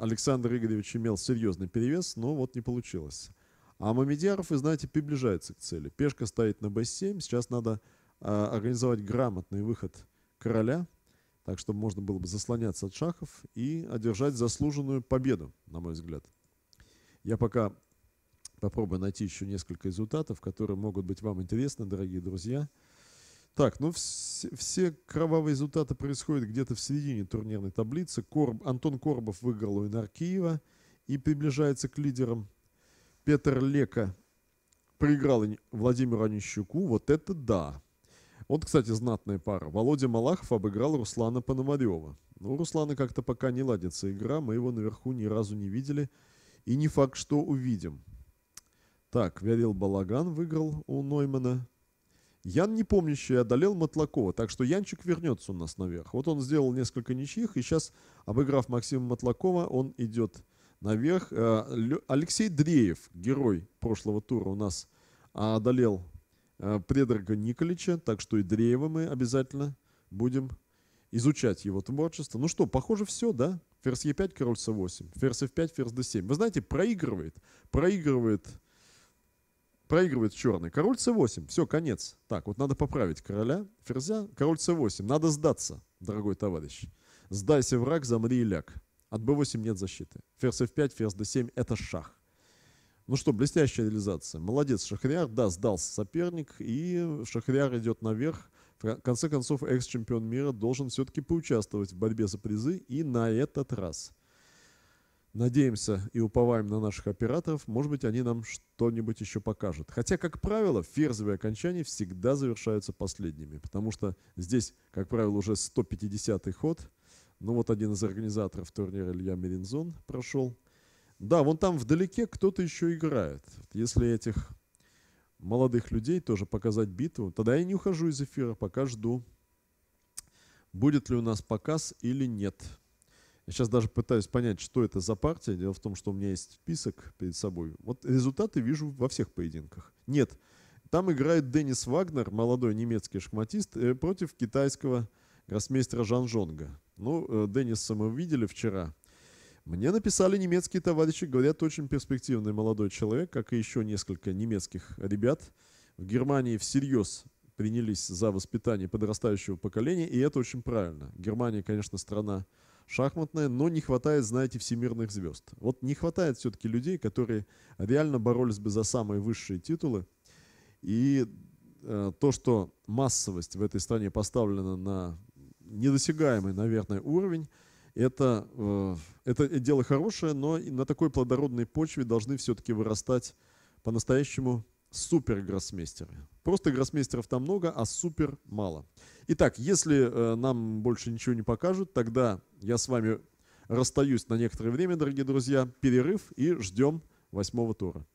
Speaker 1: Александр Игоревич имел серьезный перевес, но вот не получилось. А Мамедиаров, вы знаете, приближается к цели. Пешка стоит на b7, сейчас надо э, организовать грамотный выход короля, так, чтобы можно было бы заслоняться от шахов и одержать заслуженную победу, на мой взгляд. Я пока попробую найти еще несколько результатов, которые могут быть вам интересны, дорогие Друзья. Так, ну все, все кровавые результаты происходят где-то в середине турнирной таблицы. Корб, Антон Корбов выиграл у Инаркиева и приближается к лидерам. Петр Лека проиграл Владимиру Онищуку. Вот это да. Вот, кстати, знатная пара. Володя Малахов обыграл Руслана Пономарева. Ну, у Руслана как-то пока не ладится игра. Мы его наверху ни разу не видели. И не факт, что увидим. Так, Вярил Балаган выиграл у Ноймана. Ян не непомнящий одолел Матлакова, так что Янчик вернется у нас наверх. Вот он сделал несколько ничьих, и сейчас, обыграв Максима Матлакова, он идет наверх. Э, Алексей Дреев, герой прошлого тура, у нас а, одолел э, Предрага Николича, так что и Дреева мы обязательно будем изучать его творчество. Ну что, похоже, все, да? Ферзь Е5, король С8, ферзь F5, ферзь д 7 Вы знаете, проигрывает, проигрывает проигрывает черный. Король c8, все, конец. Так, вот надо поправить короля, ферзя, король c8. Надо сдаться, дорогой товарищ. Сдайся, враг, замри и ляг. От b8 нет защиты. Ферзь f5, ферзь d7 – это шах. Ну что, блестящая реализация. Молодец, Шахриар, да, сдался соперник, и Шахриар идет наверх. В конце концов, экс-чемпион мира должен все-таки поучаствовать в борьбе за призы и на этот раз – надеемся и уповаем на наших операторов, может быть, они нам что-нибудь еще покажут. Хотя, как правило, ферзовые окончания всегда завершаются последними, потому что здесь, как правило, уже 150-й ход. Ну вот один из организаторов турнира Илья Меринзон прошел. Да, вон там вдалеке кто-то еще играет. Если этих молодых людей тоже показать битву, тогда я не ухожу из эфира, пока жду, будет ли у нас показ или нет. Я сейчас даже пытаюсь понять, что это за партия. Дело в том, что у меня есть список перед собой. Вот результаты вижу во всех поединках. Нет, там играет Денис Вагнер, молодой немецкий шахматист, э, против китайского гроссмейстера Жан Жонга. Ну, э, Денниса мы видели вчера. Мне написали немецкие товарищи, говорят, очень перспективный молодой человек, как и еще несколько немецких ребят. В Германии всерьез принялись за воспитание подрастающего поколения, и это очень правильно. Германия, конечно, страна шахматная, но не хватает, знаете, всемирных звезд. Вот не хватает все-таки людей, которые реально боролись бы за самые высшие титулы. И э, то, что массовость в этой стране поставлена на недосягаемый, наверное, уровень, это, э, это дело хорошее, но на такой плодородной почве должны все-таки вырастать по-настоящему супер гроссмейстеры. Просто гроссмейстеров там много, а супер мало. Итак, если э, нам больше ничего не покажут, тогда я с вами расстаюсь на некоторое время, дорогие друзья. Перерыв и ждем восьмого тура.